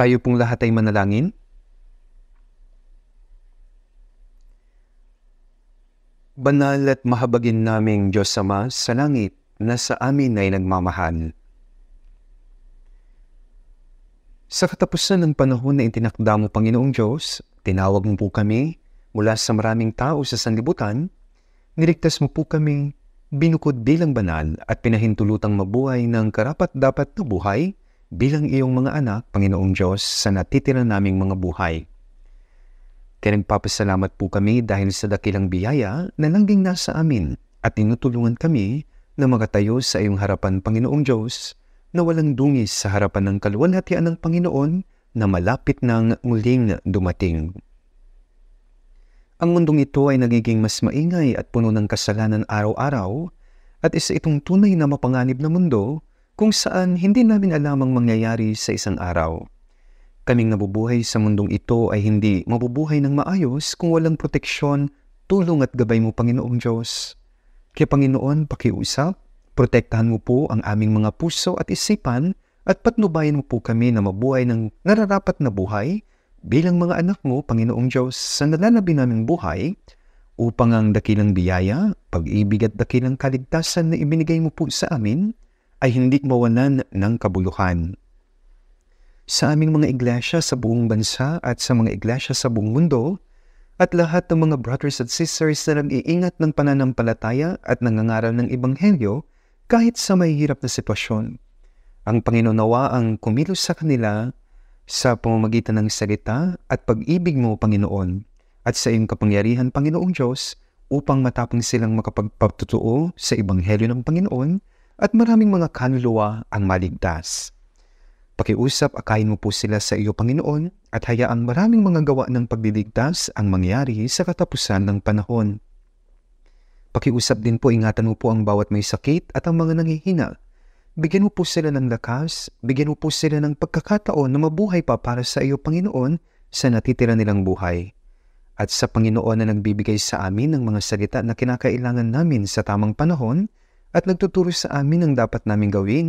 Tayo pong lahat ay manalangin. Banal at mahabagin naming Diyos Ama sa langit na sa amin ay nagmamahal. Sa katapusan ng panahon na itinakda mo Panginoong Diyos, tinawag mo po kami mula sa maraming tao sa sanlibutan, niligtas mo po kaming binukod bilang banal at pinahintulutang mabuhay ng karapat-dapat na buhay bilang iyong mga anak, Panginoong Diyos, sa natitira naming mga buhay. Kaya nagpapasalamat po kami dahil sa dakilang biyaya na langging nasa amin at tinutulungan kami na magatayo sa iyong harapan, Panginoong Diyos, na walang dungis sa harapan ng kaluwalhatian ng Panginoon na malapit nang muling dumating. Ang mundong ito ay nagiging mas maingay at puno ng kasalanan araw-araw at isa itong tunay na mapanganib na mundo kung saan hindi namin alam ang mangyayari sa isang araw. Kaming nabubuhay sa mundong ito ay hindi mabubuhay ng maayos kung walang proteksyon, tulong at gabay mo Panginoong Diyos. Kaya Panginoon, pakiusap, protektahan mo po ang aming mga puso at isipan at patnubayan mo po kami na mabuhay ng nararapat na buhay bilang mga anak mo, Panginoong Diyos, sa nalalabi naming buhay upang ang dakilang biyaya, pag-ibig at dakilang kaligtasan na ibinigay mo po sa amin, ay hindi mawalan ng kabuluhan. Sa aming mga iglesia sa buong bansa at sa mga iglesia sa buong mundo, at lahat ng mga brothers at sisters na nag-iingat ng pananampalataya at nangangaral ng Ebanghelyo kahit sa mahihirap na sitwasyon. Ang Panginoon nawa ang kumilos sa kanila sa pamamagitan ng salita at pag-ibig mo, Panginoon, at sa iyong kapangyarihan, Panginoong Diyos, upang matapang silang makapagpatutuo sa Ebanghelyo ng Panginoon at maraming mga kaluluwa ang maligtas. Pakiusap akayin mo po sila sa iyo Panginoon at hayaang maraming mga gawa ng pagliligtas ang mangyari sa katapusan ng panahon. Pakiusap din po ingatan mo po ang bawat may sakit at ang mga nanghihina. Bigyan mo po sila ng lakas, bigyan mo po sila ng pagkakataon na mabuhay pa para sa iyo Panginoon sa natitira nilang buhay. At sa Panginoon na nagbibigay sa amin ng mga salita na kinakailangan namin sa tamang panahon, at nagtuturo sa amin ang dapat namin gawin.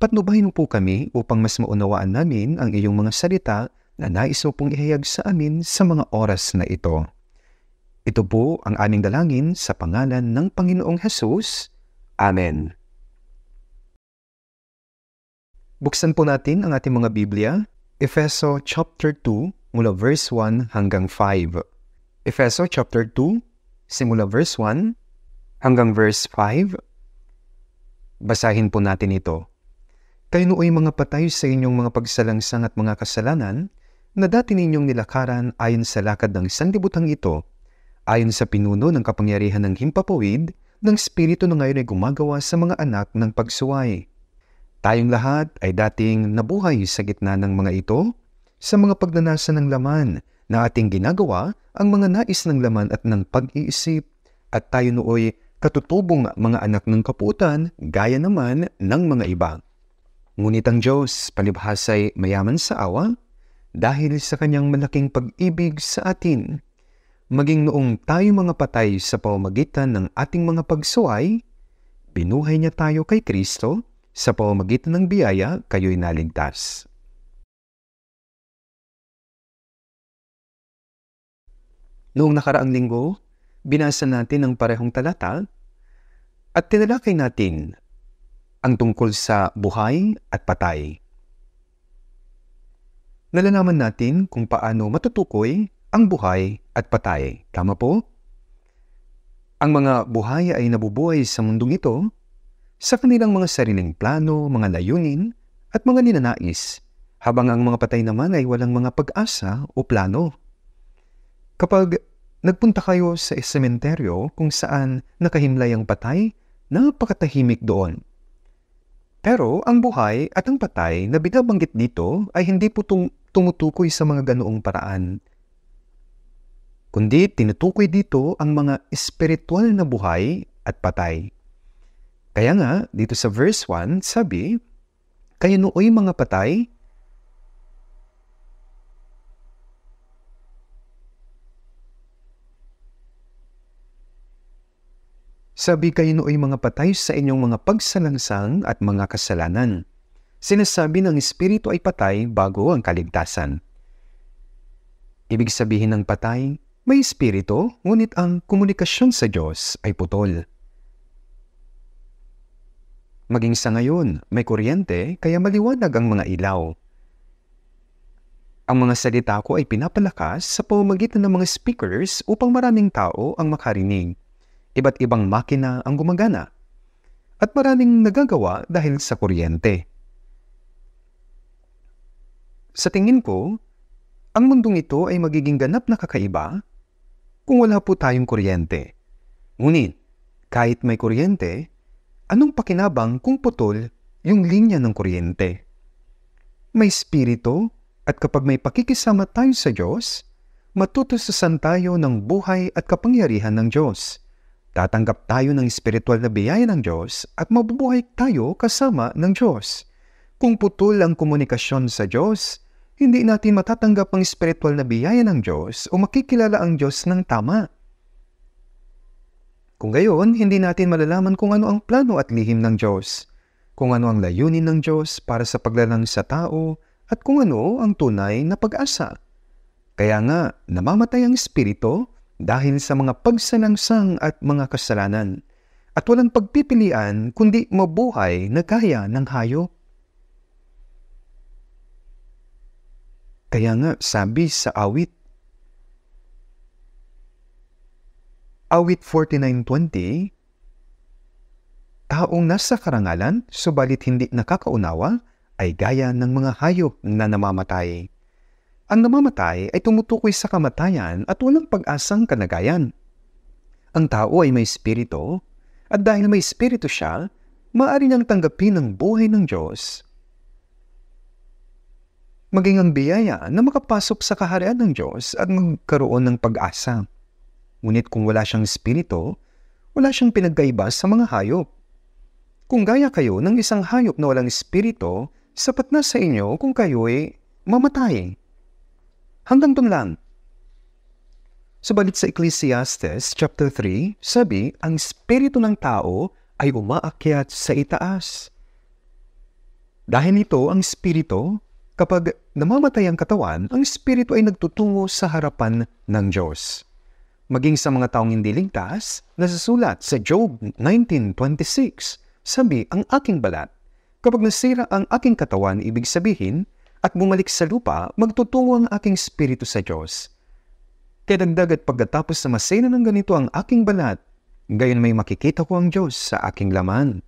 Patnubahin po kami upang mas maunawaan namin ang iyong mga salita na nais mo pong ihayag sa amin sa mga oras na ito. Ito po ang aming dalangin sa pangalan ng Panginoong Hesus. Amen. Buksan po natin ang ating mga Biblia, Efeso chapter 2 mula verse 1 hanggang 5. Efeso chapter 2 simula verse 1 hanggang verse 5 Basahin po natin ito. Kayo mga patay sa inyong mga pagsalangsang at mga kasalanan na dati ninyong nilakaran ayon sa lakad ng sandibutang ito, ayon sa pinuno ng kapangyarihan ng himpapawid ng spirito na ngayon ay gumagawa sa mga anak ng pagsuway. Tayong lahat ay dating nabuhay sa gitna ng mga ito sa mga pagnanasa ng laman na ating ginagawa ang mga nais ng laman at ng pag-iisip at tayo nooy katutubong mga anak ng kaputan gaya naman ng mga iba. Ngunit ang Diyos palibhasay mayaman sa awa dahil sa kanyang malaking pag-ibig sa atin. Maging noong tayo mga patay sa pamamagitan ng ating mga pagsuway, binuhay niya tayo kay Kristo sa pamamagitan ng biyaya kayo'y naligtas. Noong nakaraang linggo, binasa natin ang parehong talata at tinalakay natin ang tungkol sa buhay at patay. Nalalaman natin kung paano matutukoy ang buhay at patay. Tama po? Ang mga buhay ay nabubuhay sa mundong ito sa kanilang mga sariling plano, mga layunin, at mga ninanais, habang ang mga patay naman ay walang mga pag-asa o plano. Kapag Nagpunta kayo sa sementeryo kung saan nakahimlay ang patay, napakatahimik doon. Pero ang buhay at ang patay na binabanggit dito ay hindi po tum- tumutukoy sa mga ganoong paraan. Kundi tinutukoy dito ang mga espiritual na buhay at patay. Kaya nga, dito sa verse 1, sabi, Kayo nooy mga patay, Sabi kayo nooy mga patay sa inyong mga pagsalangsang at mga kasalanan. Sinasabi ng Espiritu ay patay bago ang kaligtasan. Ibig sabihin ng patay, may Espiritu ngunit ang komunikasyon sa Diyos ay putol. Maging sa ngayon, may kuryente kaya maliwanag ang mga ilaw. Ang mga salita ko ay pinapalakas sa pamamagitan ng mga speakers upang maraming tao ang makarinig iba't ibang makina ang gumagana at maraming nagagawa dahil sa kuryente. Sa tingin ko, ang mundong ito ay magiging ganap na kakaiba kung wala po tayong kuryente. Ngunit, kahit may kuryente, anong pakinabang kung putol yung linya ng kuryente? May spirito at kapag may pakikisama tayo sa Diyos, matutusasan tayo ng buhay at kapangyarihan ng Diyos tatanggap tayo ng espiritual na biyaya ng Diyos at mabubuhay tayo kasama ng Diyos. Kung putol ang komunikasyon sa Diyos, hindi natin matatanggap ang espiritual na biyaya ng Diyos o makikilala ang Diyos ng tama. Kung gayon, hindi natin malalaman kung ano ang plano at lihim ng Diyos, kung ano ang layunin ng Diyos para sa paglalang sa tao, at kung ano ang tunay na pag-asa. Kaya nga, namamatay ang espiritu dahil sa mga pagsanangsang at mga kasalanan at walang pagpipilian kundi mabuhay na kaya ng hayop. Kaya nga sabi sa awit, Awit 49.20 Taong nasa karangalan, subalit hindi nakakaunawa, ay gaya ng mga hayop na namamatay. Ang namamatay ay tumutukoy sa kamatayan at walang pag-asang kanagayan. Ang tao ay may espiritu at dahil may espiritu siya, maaari niyang tanggapin ang buhay ng Diyos. Maging ang biyaya na makapasok sa kaharian ng Diyos at magkaroon ng pag-asa. Ngunit kung wala siyang espiritu, wala siyang pinagkaiba sa mga hayop. Kung gaya kayo ng isang hayop na walang espiritu, sapat na sa inyo kung kayo'y mamatay. Hanggang dun lang. Subalit sa Ecclesiastes chapter 3, sabi, ang espiritu ng tao ay umaakyat sa itaas. Dahil nito, ang espiritu, kapag namamatay ang katawan, ang espiritu ay nagtutungo sa harapan ng Diyos. Maging sa mga taong hindi ligtas, nasasulat sa Job 19.26, sabi, ang aking balat, kapag nasira ang aking katawan, ibig sabihin, at bumalik sa lupa, magtutungo ang aking spirito sa Diyos. Kadagdag at pagkatapos na masena ng ganito ang aking balat, gayon may makikita ko ang Diyos sa aking laman.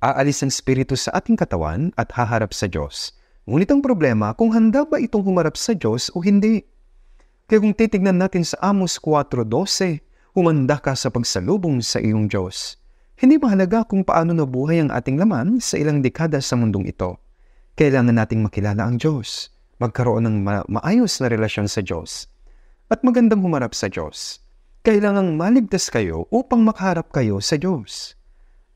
Aalis ang spirito sa ating katawan at haharap sa Diyos. Ngunit ang problema kung handa ba itong humarap sa Diyos o hindi. Kaya kung titignan natin sa Amos 4.12, humanda ka sa pagsalubong sa iyong Diyos. Hindi mahalaga kung paano nabuhay ang ating laman sa ilang dekada sa mundong ito kailangan nating makilala ang Diyos, magkaroon ng ma- maayos na relasyon sa Diyos, at magandang humarap sa Diyos. Kailangang maligtas kayo upang makaharap kayo sa Diyos.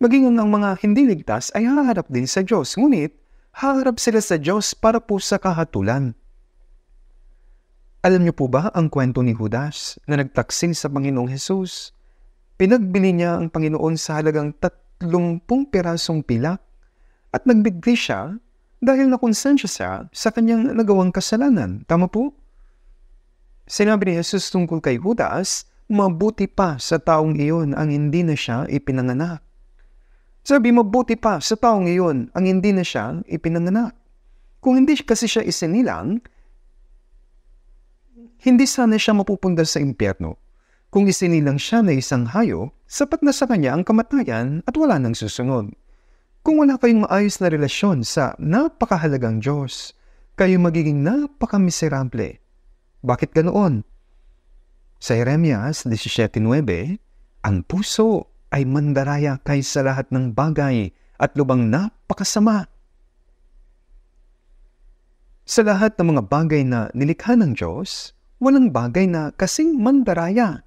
Maging ang mga hindi ligtas ay haharap din sa Diyos, ngunit haharap sila sa Diyos para po sa kahatulan. Alam niyo po ba ang kwento ni Judas na nagtaksil sa Panginoong Hesus? Pinagbili niya ang Panginoon sa halagang 30 pirasong pilak at nagbigay siya dahil nakonsensya siya sa kanyang nagawang kasalanan. Tama po? Sinabi ni Jesus tungkol kay Judas, mabuti pa sa taong iyon ang hindi na siya ipinanganak. Sabi, mabuti pa sa taong iyon ang hindi na siya ipinanganak. Kung hindi kasi siya isinilang, hindi sana siya mapupunta sa impyerno. Kung isinilang siya na isang hayo, sapat na sa kanya ang kamatayan at wala nang susunod. Kung wala kayong maayos na relasyon sa napakahalagang Diyos, kayo magiging napakamiserable. Bakit ganoon? Sa Jeremias 17.9, ang puso ay mandaraya kaysa lahat ng bagay at lubang napakasama. Sa lahat ng mga bagay na nilikha ng Diyos, walang bagay na kasing mandaraya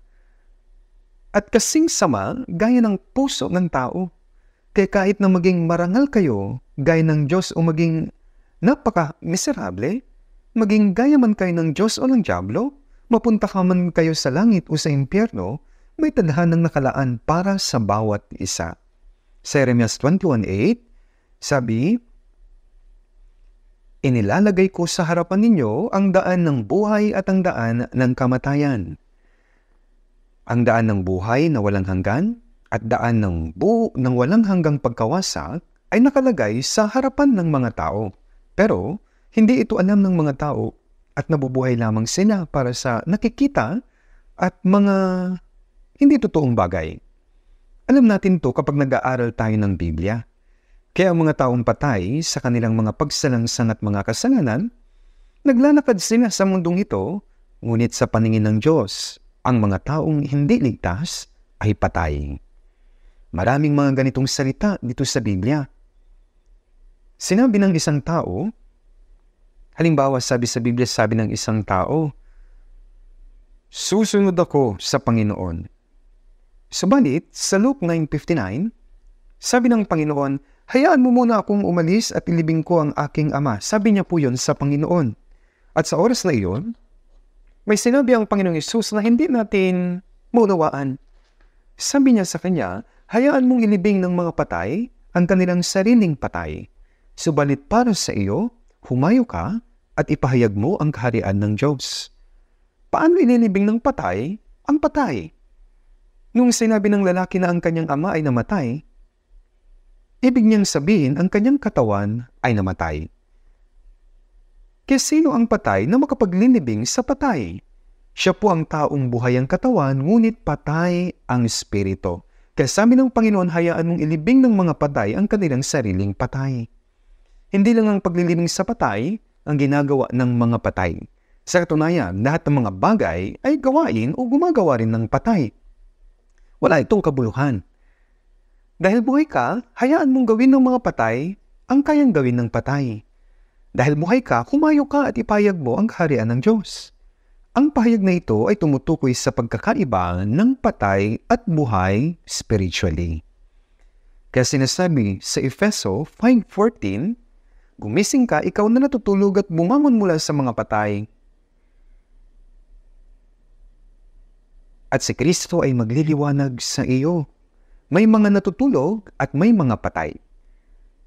at kasing sama gaya ng puso ng tao. Kaya kahit na maging marangal kayo, gaya ng Diyos o maging napaka-miserable, maging gaya man kayo ng Diyos o ng Diablo, mapunta ka man kayo sa langit o sa impyerno, may tadhanang nakalaan para sa bawat isa. Sa Jeremias 21.8, sabi, Inilalagay ko sa harapan ninyo ang daan ng buhay at ang daan ng kamatayan. Ang daan ng buhay na walang hanggan at daan ng buo ng walang hanggang pagkawasak ay nakalagay sa harapan ng mga tao. Pero hindi ito alam ng mga tao at nabubuhay lamang sila para sa nakikita at mga hindi totoong bagay. Alam natin to kapag nag-aaral tayo ng Biblia. Kaya ang mga taong patay sa kanilang mga pagsalangsan at mga kasalanan, naglalakad sila sa mundong ito, ngunit sa paningin ng Diyos, ang mga taong hindi ligtas ay patay. Maraming mga ganitong salita dito sa Biblia. Sinabi ng isang tao, halimbawa sabi sa Biblia, sabi ng isang tao, Susunod ako sa Panginoon. Subalit, sa Luke 9.59, sabi ng Panginoon, Hayaan mo muna akong umalis at ilibing ko ang aking ama. Sabi niya po yon sa Panginoon. At sa oras na iyon, may sinabi ang Panginoong Isus na hindi natin maunawaan. Sabi niya sa kanya, hayaan mong ilibing ng mga patay ang kanilang sariling patay. Subalit para sa iyo, humayo ka at ipahayag mo ang kaharian ng Diyos. Paano ililibing ng patay ang patay? Nung sinabi ng lalaki na ang kanyang ama ay namatay, ibig niyang sabihin ang kanyang katawan ay namatay. Kaya sino ang patay na makapaglilibing sa patay? Siya po ang taong buhay ang katawan, ngunit patay ang espiritu. Kasabi ng Panginoon, hayaan mong ilibing ng mga patay ang kanilang sariling patay. Hindi lang ang paglilibing sa patay ang ginagawa ng mga patay. Sa katunayan, lahat ng mga bagay ay gawain o gumagawa rin ng patay. Wala itong kabuluhan. Dahil buhay ka, hayaan mong gawin ng mga patay ang kayang gawin ng patay. Dahil buhay ka, kumayo ka at ipayag mo ang kaharian ng Diyos. Ang pahayag na ito ay tumutukoy sa pagkakaiba ng patay at buhay spiritually. Kaya sinasabi sa Efeso 5.14, Gumising ka, ikaw na natutulog at bumangon mula sa mga patay. At si Kristo ay magliliwanag sa iyo. May mga natutulog at may mga patay.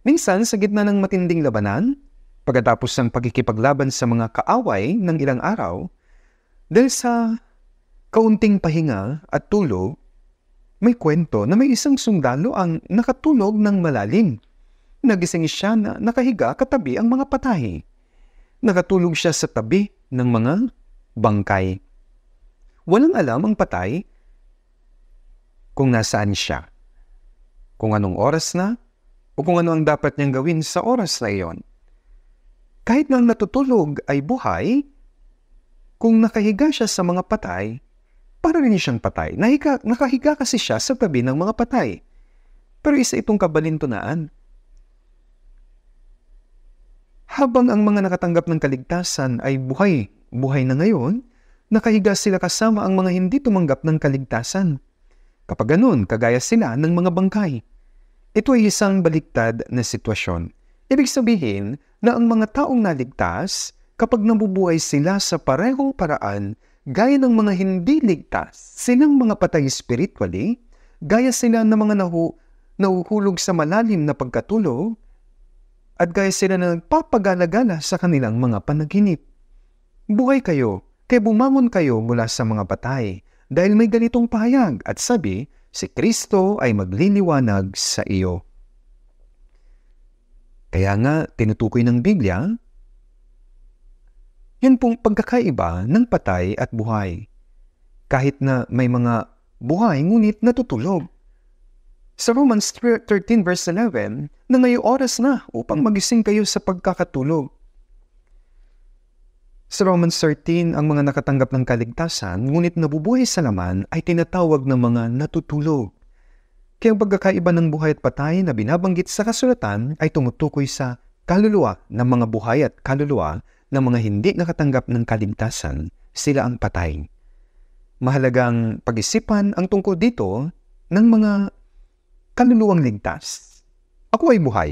Minsan, sa gitna ng matinding labanan, pagkatapos ng pagkikipaglaban sa mga kaaway ng ilang araw, dahil sa kaunting pahinga at tulog, may kwento na may isang sundalo ang nakatulog ng malalim. Nagising siya na nakahiga katabi ang mga patay. Nakatulog siya sa tabi ng mga bangkay. Walang alam ang patay kung nasaan siya, kung anong oras na, o kung ano ang dapat niyang gawin sa oras na iyon. Kahit nang natutulog ay buhay, kung nakahiga siya sa mga patay, para rin siyang patay. Nahiga, nakahiga kasi siya sa tabi ng mga patay. Pero isa itong kabalintunaan. Habang ang mga nakatanggap ng kaligtasan ay buhay, buhay na ngayon, nakahiga sila kasama ang mga hindi tumanggap ng kaligtasan. Kapag ganun, kagaya sila ng mga bangkay. Ito ay isang baliktad na sitwasyon. Ibig sabihin na ang mga taong naligtas kapag nabubuhay sila sa parehong paraan gaya ng mga hindi ligtas, silang mga patay spiritually, gaya sila ng mga nahu, nahuhulog sa malalim na pagkatulog, at gaya sila na nagpapagalagala sa kanilang mga panaginip. Buhay kayo, kaya bumangon kayo mula sa mga patay, dahil may ganitong pahayag at sabi, si Kristo ay magliliwanag sa iyo. Kaya nga, tinutukoy ng Biblia yan pong pagkakaiba ng patay at buhay. Kahit na may mga buhay ngunit natutulog. Sa Romans 13 verse 11, na ngayong oras na upang magising kayo sa pagkakatulog. Sa Romans 13, ang mga nakatanggap ng kaligtasan, ngunit nabubuhay sa laman ay tinatawag ng mga natutulog. Kaya ang pagkakaiba ng buhay at patay na binabanggit sa kasulatan ay tumutukoy sa kaluluwa ng mga buhay at kaluluwa ng mga hindi nakatanggap ng kaligtasan, sila ang patay. Mahalagang pag-isipan ang tungkol dito ng mga kaluluwang ligtas. Ako ay buhay.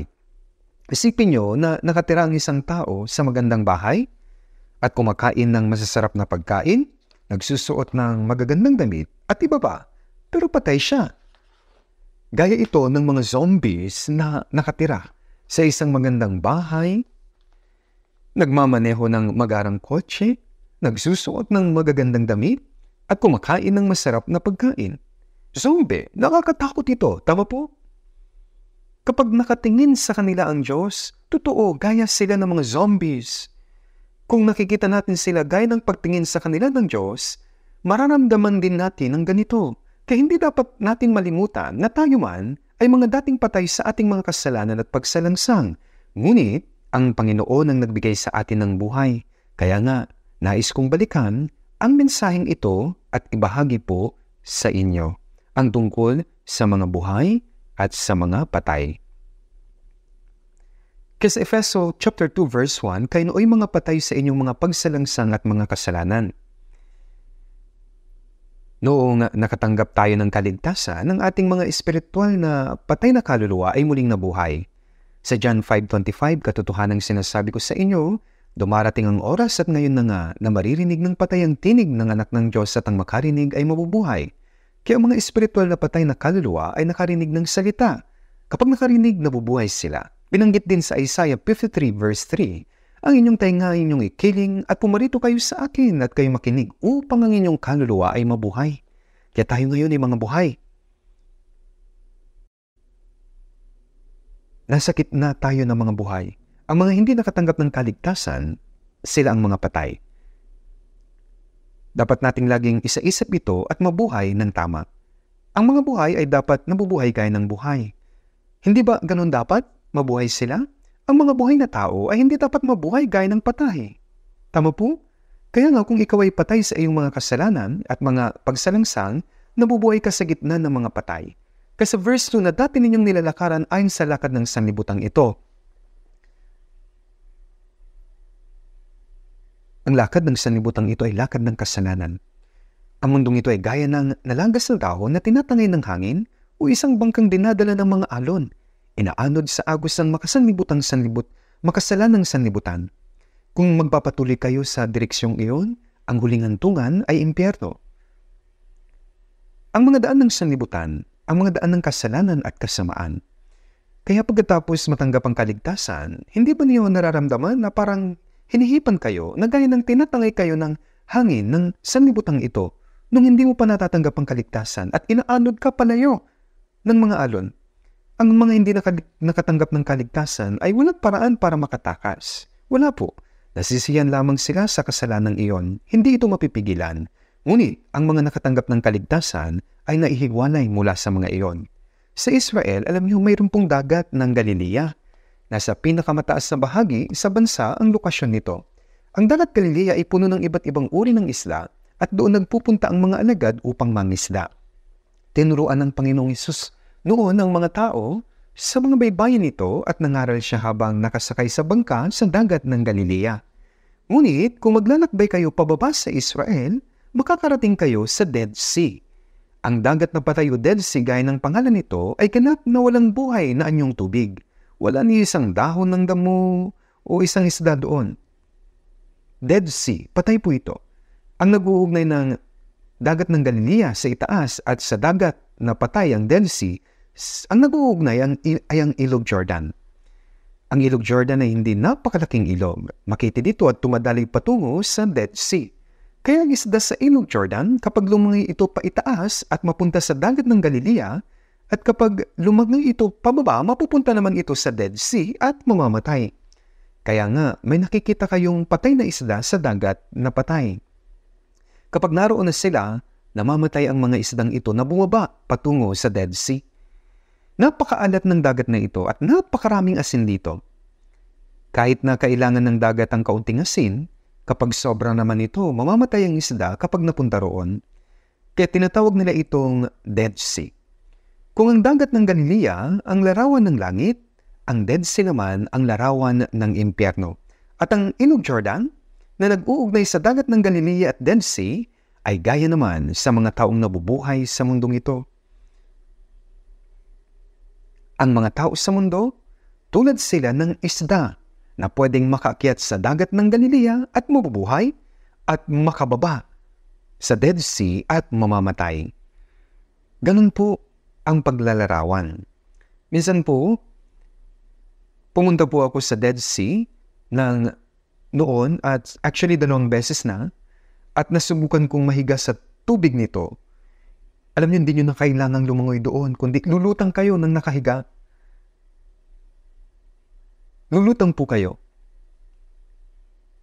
Isipin nyo na nakatira ang isang tao sa magandang bahay at kumakain ng masasarap na pagkain, nagsusuot ng magagandang damit at iba pa, pero patay siya. Gaya ito ng mga zombies na nakatira sa isang magandang bahay nagmamaneho ng magarang kotse, nagsusuot ng magagandang damit, at kumakain ng masarap na pagkain. Zombie, nakakatakot ito, tama po? Kapag nakatingin sa kanila ang Diyos, totoo, gaya sila ng mga zombies. Kung nakikita natin sila gaya ng pagtingin sa kanila ng Diyos, mararamdaman din natin ang ganito. Kaya hindi dapat natin malimutan na tayo man ay mga dating patay sa ating mga kasalanan at pagsalansang. Ngunit, ang Panginoon ang nagbigay sa atin ng buhay. Kaya nga, nais kong balikan ang mensaheng ito at ibahagi po sa inyo ang tungkol sa mga buhay at sa mga patay. Kasi Efeso chapter 2 verse 1, kayo ay mga patay sa inyong mga pagsalangsang at mga kasalanan. Noong nakatanggap tayo ng kaligtasan, ng ating mga espiritual na patay na kaluluwa ay muling nabuhay. Sa John 5.25, katotohanang sinasabi ko sa inyo, Dumarating ang oras at ngayon na nga na maririnig ng patay ang tinig ng anak ng Diyos at ang makarinig ay mabubuhay. Kaya ang mga espiritual na patay na kaluluwa ay nakarinig ng salita. Kapag nakarinig, nabubuhay sila. Binanggit din sa Isaiah 53 verse 3, Ang inyong tainga ay inyong ikiling at pumarito kayo sa akin at kayo makinig upang ang inyong kaluluwa ay mabuhay. Kaya tayo ngayon ay mga buhay. Nasa gitna tayo ng mga buhay. Ang mga hindi nakatanggap ng kaligtasan, sila ang mga patay. Dapat nating laging isa-isip ito at mabuhay ng tama. Ang mga buhay ay dapat nabubuhay kaya ng buhay. Hindi ba ganun dapat? Mabuhay sila? Ang mga buhay na tao ay hindi dapat mabuhay gaya ng patay. Tama po? Kaya nga kung ikaw ay patay sa iyong mga kasalanan at mga pagsalangsang, nabubuhay ka sa gitna ng mga patay. Kasi verse 2 na dati ninyong nilalakaran ayon sa lakad ng sanlibutan ito. Ang lakad ng sanlibutan ito ay lakad ng kasalanan. Ang mundong ito ay gaya ng nalanggas na dahon na tinatangay ng hangin o isang bangkang dinadala ng mga alon, inaanod sa agos ng makasanlibutang sanlibut, makasalanang sanlibutan. Kung magpapatuloy kayo sa direksyong iyon, ang huling antungan ay impyerno. Ang mga daan ng sanlibutan ang mga daan ng kasalanan at kasamaan. Kaya pagkatapos matanggap ang kaligtasan, hindi ba niyo nararamdaman na parang hinihipan kayo na gaya ng tinatangay kayo ng hangin ng sanlibutan ito nung hindi mo pa natatanggap ang kaligtasan at inaanod ka palayo ng mga alon? Ang mga hindi nakatanggap ng kaligtasan ay walang paraan para makatakas. Wala po. Nasisiyan lamang sila sa kasalanan iyon. Hindi ito mapipigilan. Ngunit ang mga nakatanggap ng kaligtasan ay naihiwalay mula sa mga iyon. Sa Israel, alam niyo mayroon pong dagat ng Galilea. Nasa pinakamataas na bahagi sa bansa ang lokasyon nito. Ang dagat Galilea ay puno ng iba't ibang uri ng isla at doon nagpupunta ang mga alagad upang mangisda. Tinuruan ng Panginoong Isus noon ang mga tao sa mga baybayin nito at nangaral siya habang nakasakay sa bangka sa dagat ng Galilea. Ngunit kung maglalakbay kayo pababa sa Israel, makakarating kayo sa Dead Sea. Ang dagat na patay o Dead Sea gaya ng pangalan nito ay ganap na walang buhay na anyong tubig. Wala ni isang dahon ng damo o isang isda doon. Dead Sea, patay po ito. Ang naguugnay ng dagat ng Galilea sa itaas at sa dagat na patay ang Dead Sea, ang naguugnay ang, ay ang Ilog Jordan. Ang Ilog Jordan ay hindi napakalaking ilog. Makita dito at tumadali patungo sa Dead Sea. Kaya ang isda sa ilog Jordan kapag lumangoy ito paitaas at mapunta sa dagat ng Galilea at kapag lumangoy ito pababa mapupunta naman ito sa Dead Sea at mamamatay. Kaya nga may nakikita kayong patay na isda sa dagat na patay. Kapag naroon na sila, namamatay ang mga isdang ito na bumaba patungo sa Dead Sea. Napakaalat ng dagat na ito at napakaraming asin dito. Kahit na kailangan ng dagat ang kaunting asin, Kapag sobra naman ito, mamamatay ang isda kapag napunta roon. Kaya tinatawag nila itong Dead Sea. Kung ang dagat ng Galilea ang larawan ng langit, ang Dead Sea naman ang larawan ng impyerno. At ang Ilog Jordan na nag-uugnay sa dagat ng Galilea at Dead Sea ay gaya naman sa mga taong nabubuhay sa mundong ito. Ang mga tao sa mundo, tulad sila ng isda na pwedeng makaakyat sa dagat ng Galilea at mabubuhay at makababa sa Dead Sea at mamamatay. Ganun po ang paglalarawan. Minsan po, pumunta po ako sa Dead Sea ng noon at actually dalawang beses na at nasubukan kong mahiga sa tubig nito. Alam niyo, hindi niyo na kailangang lumangoy doon, kundi lulutang kayo ng nakahiga Lulutang po kayo.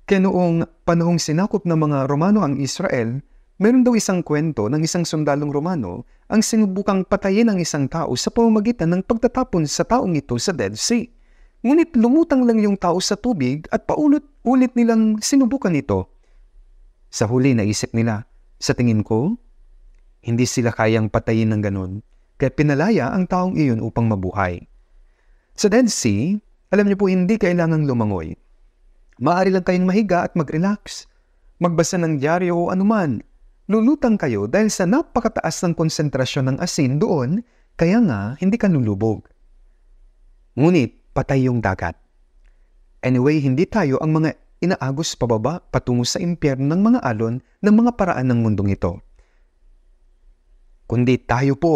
Kaya noong panahong sinakop ng mga Romano ang Israel, meron daw isang kwento ng isang sundalong Romano ang sinubukang patayin ang isang tao sa pamamagitan ng pagtatapon sa taong ito sa Dead Sea. Ngunit lumutang lang yung tao sa tubig at paulit-ulit nilang sinubukan ito. Sa huli naisip nila, sa tingin ko, hindi sila kayang patayin ng ganun, kaya pinalaya ang taong iyon upang mabuhay. Sa Dead Sea, alam niyo po, hindi kailangang lumangoy. Maaari lang kayong mahiga at mag-relax. Magbasa ng dyaryo o anuman. Lulutang kayo dahil sa napakataas ng konsentrasyon ng asin doon, kaya nga hindi ka lulubog. Ngunit patay yung dagat. Anyway, hindi tayo ang mga inaagos pababa patungo sa impyerno ng mga alon ng mga paraan ng mundong ito. Kundi tayo po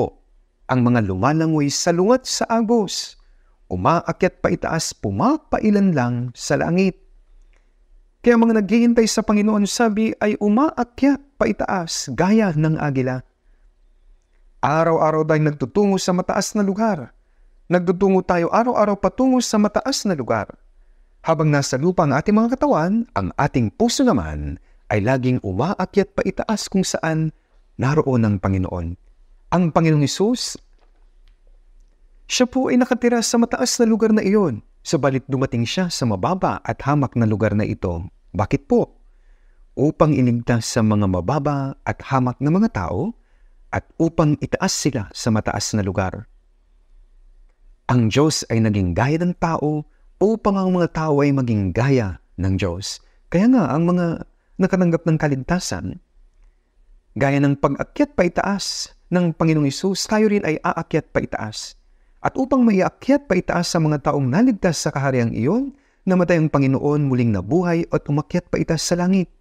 ang mga lumalangoy sa lungat sa agos umaakyat pa itaas, pumapailan lang sa langit. Kaya mga naghihintay sa Panginoon sabi ay umaakyat pa itaas gaya ng agila. Araw-araw tayong nagtutungo sa mataas na lugar. Nagtutungo tayo araw-araw patungo sa mataas na lugar. Habang nasa lupa ang ating mga katawan, ang ating puso naman ay laging umaakyat pa itaas kung saan naroon ang Panginoon. Ang Panginoong Isus siya po ay nakatira sa mataas na lugar na iyon, sabalit dumating siya sa mababa at hamak na lugar na ito. Bakit po? Upang iligtas sa mga mababa at hamak na mga tao at upang itaas sila sa mataas na lugar. Ang Diyos ay naging gaya ng tao upang ang mga tao ay maging gaya ng Diyos. Kaya nga, ang mga nakatanggap ng kaligtasan, gaya ng pag-akyat pa itaas ng Panginoong Isus, tayo rin ay aakyat pa itaas at upang maiakyat pa itaas sa mga taong naligtas sa kahariang iyon, namatay ang Panginoon muling nabuhay at umakyat pa itaas sa langit.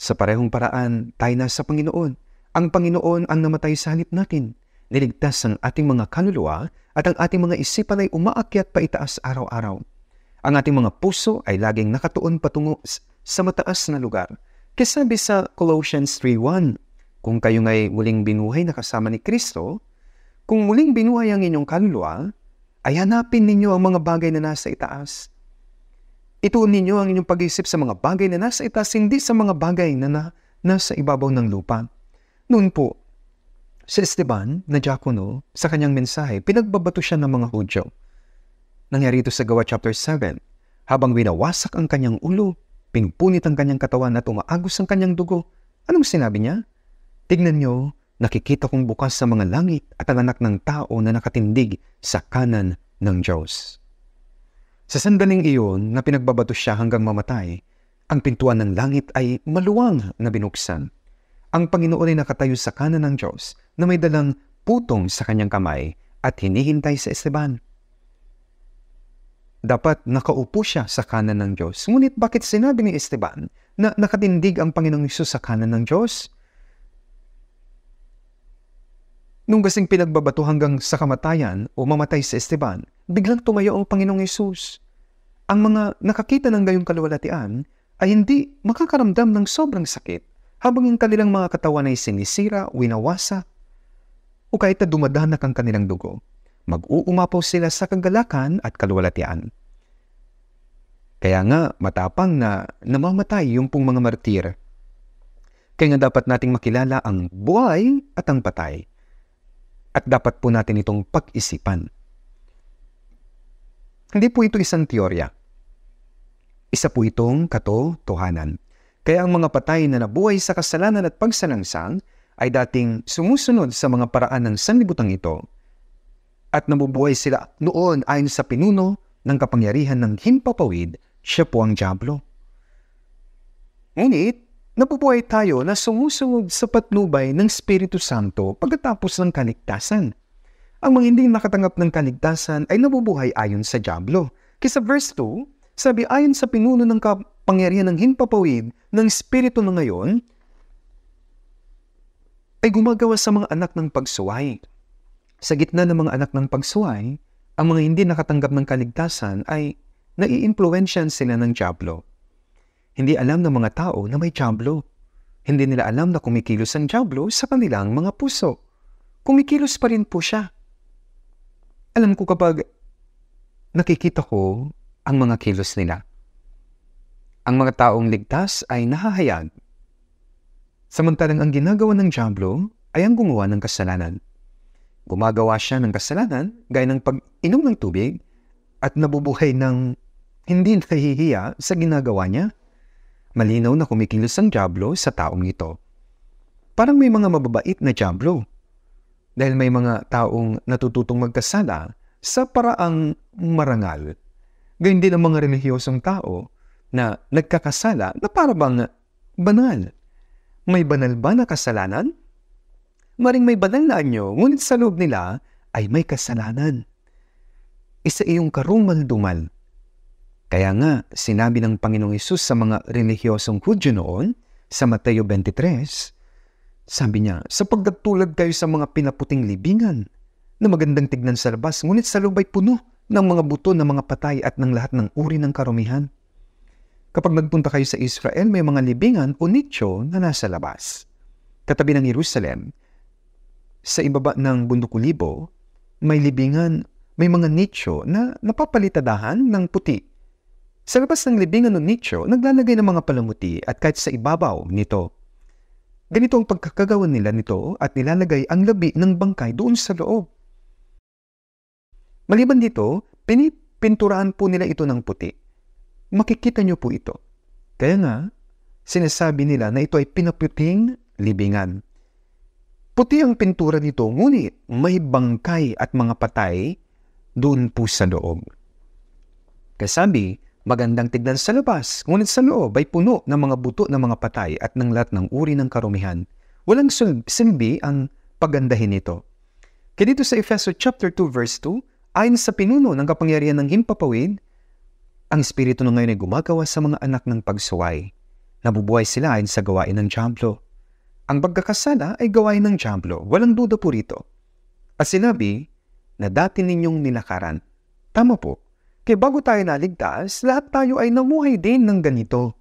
Sa parehong paraan, tayo na sa Panginoon. Ang Panginoon ang namatay sa halip natin. Niligtas ang ating mga kanuluwa at ang ating mga isipan ay umaakyat pa itaas araw-araw. Ang ating mga puso ay laging nakatuon patungo sa mataas na lugar. Kasabi sa Colossians 3.1, Kung kayo ngay muling binuhay na kasama ni Kristo, kung muling binuhay ang inyong kaluluwa, ay hanapin ninyo ang mga bagay na nasa itaas. Ituon ninyo ang inyong pag-isip sa mga bagay na nasa itaas, hindi sa mga bagay na, na nasa ibabaw ng lupa. Noon po, si Esteban na Diakono, sa kanyang mensahe, pinagbabato siya ng mga Hudyo. Nangyari ito sa Gawa chapter 7. Habang winawasak ang kanyang ulo, pinupunit ang kanyang katawan at umaagos ang kanyang dugo, anong sinabi niya? Tignan niyo nakikita kong bukas sa mga langit at ang anak ng tao na nakatindig sa kanan ng Diyos. Sa sandaling iyon na pinagbabato siya hanggang mamatay, ang pintuan ng langit ay maluwang na binuksan. Ang Panginoon ay nakatayo sa kanan ng Diyos na may dalang putong sa kanyang kamay at hinihintay sa Esteban. Dapat nakaupo siya sa kanan ng Diyos. Ngunit bakit sinabi ni Esteban na nakatindig ang Panginoong Isus sa kanan ng Diyos? Nung gasing pinagbabato hanggang sa kamatayan o mamatay si Esteban, biglang tumayo ang Panginoong Yesus. Ang mga nakakita ng gayong kalwalatian ay hindi makakaramdam ng sobrang sakit habang ang kanilang mga katawan ay sinisira, winawasa, o kahit na dumadanak ang kanilang dugo. Mag-uumapaw sila sa kagalakan at kalwalatian. Kaya nga matapang na namamatay yung pong mga martir. Kaya nga dapat nating makilala ang buhay at ang patay at dapat po natin itong pag-isipan. Hindi po ito isang teorya. Isa po itong katotohanan. Kaya ang mga patay na nabuhay sa kasalanan at pagsalangsang ay dating sumusunod sa mga paraan ng sanlibutan ito at nabubuhay sila noon ayon sa pinuno ng kapangyarihan ng himpapawid, siya po ang Diablo. Ngunit, nabubuhay tayo na sumusunod sa patnubay ng Espiritu Santo pagkatapos ng kaligtasan. Ang mga hindi nakatanggap ng kaligtasan ay nabubuhay ayon sa Diablo. Kisa verse 2, sabi ayon sa pinuno ng kapangyarihan ng himpapawid ng Espiritu na ngayon, ay gumagawa sa mga anak ng pagsuway. Sa gitna ng mga anak ng pagsuway, ang mga hindi nakatanggap ng kaligtasan ay naiimpluensyan sila ng Diablo hindi alam ng mga tao na may jablo. Hindi nila alam na kumikilos ang jablo sa kanilang mga puso. Kumikilos pa rin po siya. Alam ko kapag nakikita ko ang mga kilos nila. Ang mga taong ligtas ay nahahayag. Samantalang ang ginagawa ng jablo ay ang gumawa ng kasalanan. Gumagawa siya ng kasalanan gaya ng pag-inom ng tubig at nabubuhay ng hindi nahihiya sa ginagawa niya Malinaw na kumikilos ang Diablo sa taong ito. Parang may mga mababait na Diablo. Dahil may mga taong natututong magkasala sa paraang marangal. Gayun din ang mga relihiyosong tao na nagkakasala na parabang banal. May banal ba na kasalanan? Maring may banal na anyo, ngunit sa loob nila ay may kasalanan. Isa iyong karumal-dumal kaya nga, sinabi ng Panginoong Isus sa mga relihiyosong Hudyo noon, sa Mateo 23, sabi niya, sapagkat tulad kayo sa mga pinaputing libingan, na magandang tignan sa labas, ngunit sa loob ay puno ng mga buto ng mga patay at ng lahat ng uri ng karumihan. Kapag nagpunta kayo sa Israel, may mga libingan o nicho na nasa labas. Katabi ng Jerusalem, sa ibaba ng bundok libo, may libingan, may mga nicho na napapalitadahan ng puti sa labas ng libingan ng nicho, naglalagay ng mga palamuti at kahit sa ibabaw nito. Ganito ang pagkakagawa nila nito at nilalagay ang labi ng bangkay doon sa loob. Maliban dito, pinipinturaan po nila ito ng puti. Makikita niyo po ito. Kaya nga, sinasabi nila na ito ay pinaputing libingan. Puti ang pintura nito ngunit may bangkay at mga patay doon po sa loob. Kasabi, Magandang tignan sa labas, ngunit sa loob ay puno ng mga buto ng mga patay at ng lahat ng uri ng karumihan. Walang silbi ang pagandahin nito. Kaya dito sa Efeso chapter 2 verse 2, ayon sa pinuno ng kapangyarihan ng himpapawid, ang espiritu na ngayon ay gumagawa sa mga anak ng pagsuway. Nabubuhay sila ayon sa gawain ng tiyamblo. Ang pagkakasala ay gawain ng tiyamblo, walang duda po rito. At sinabi na dati ninyong nilakaran. Tama po, kaya bago tayo naligtas, lahat tayo ay namuhay din ng ganito.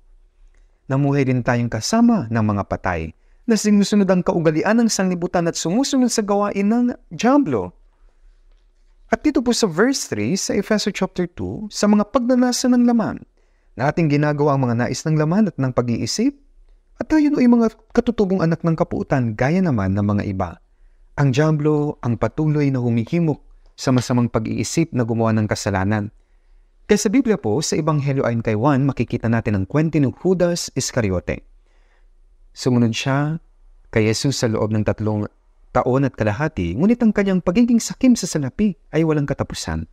Namuhay din tayong kasama ng mga patay na sinusunod ang kaugalian ng sanglibutan at sumusunod sa gawain ng Diablo. At dito po sa verse 3 sa Ephesians chapter 2, sa mga pagnanasa ng laman, na ating ginagawa ang mga nais ng laman at ng pag-iisip, at tayo no'y mga katutubong anak ng kapuutan gaya naman ng mga iba. Ang Diablo ang patuloy na humihimok sa masamang pag-iisip na gumawa ng kasalanan kaya sa Biblia po, sa Ebanghelyo ayon kay Juan, makikita natin ang kwento ng Judas Iscariote. Sumunod siya kay Jesus sa loob ng tatlong taon at kalahati, ngunit ang kanyang pagiging sakim sa salapi ay walang katapusan.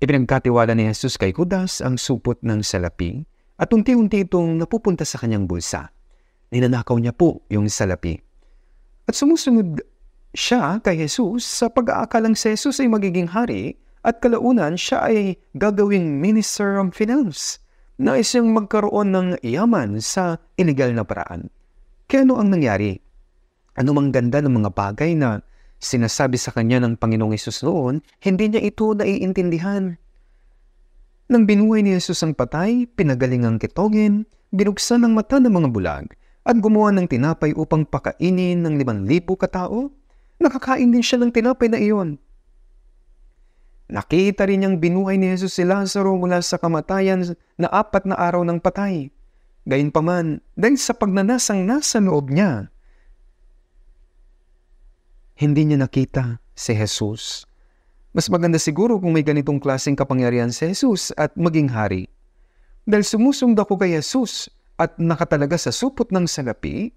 Ipinagkatiwala ni Jesus kay Judas ang supot ng salapi at unti-unti itong napupunta sa kanyang bulsa. Ninanakaw niya po yung salapi. At sumusunod siya kay Jesus sa pag-aakalang si Jesus ay magiging hari at kalaunan siya ay gagawing Minister of Finance na isang magkaroon ng yaman sa ilegal na paraan. Kaya ano ang nangyari? Ano mang ganda ng mga bagay na sinasabi sa kanya ng Panginoong Yesus noon, hindi niya ito naiintindihan. Nang binuhay ni Yesus ang patay, pinagaling ang kitogin, binuksan ang mata ng mga bulag, at gumawa ng tinapay upang pakainin ng limang libo katao, nakakain din siya ng tinapay na iyon. Nakita rin niyang binuhay ni Jesus si Lazaro mula sa kamatayan na apat na araw ng patay. Gayunpaman, dahil sa pagnanasang nasa loob niya, hindi niya nakita si Jesus. Mas maganda siguro kung may ganitong klaseng kapangyarihan si Jesus at maging hari. Dahil sumusumda ko kay Jesus at nakatalaga sa supot ng salapi,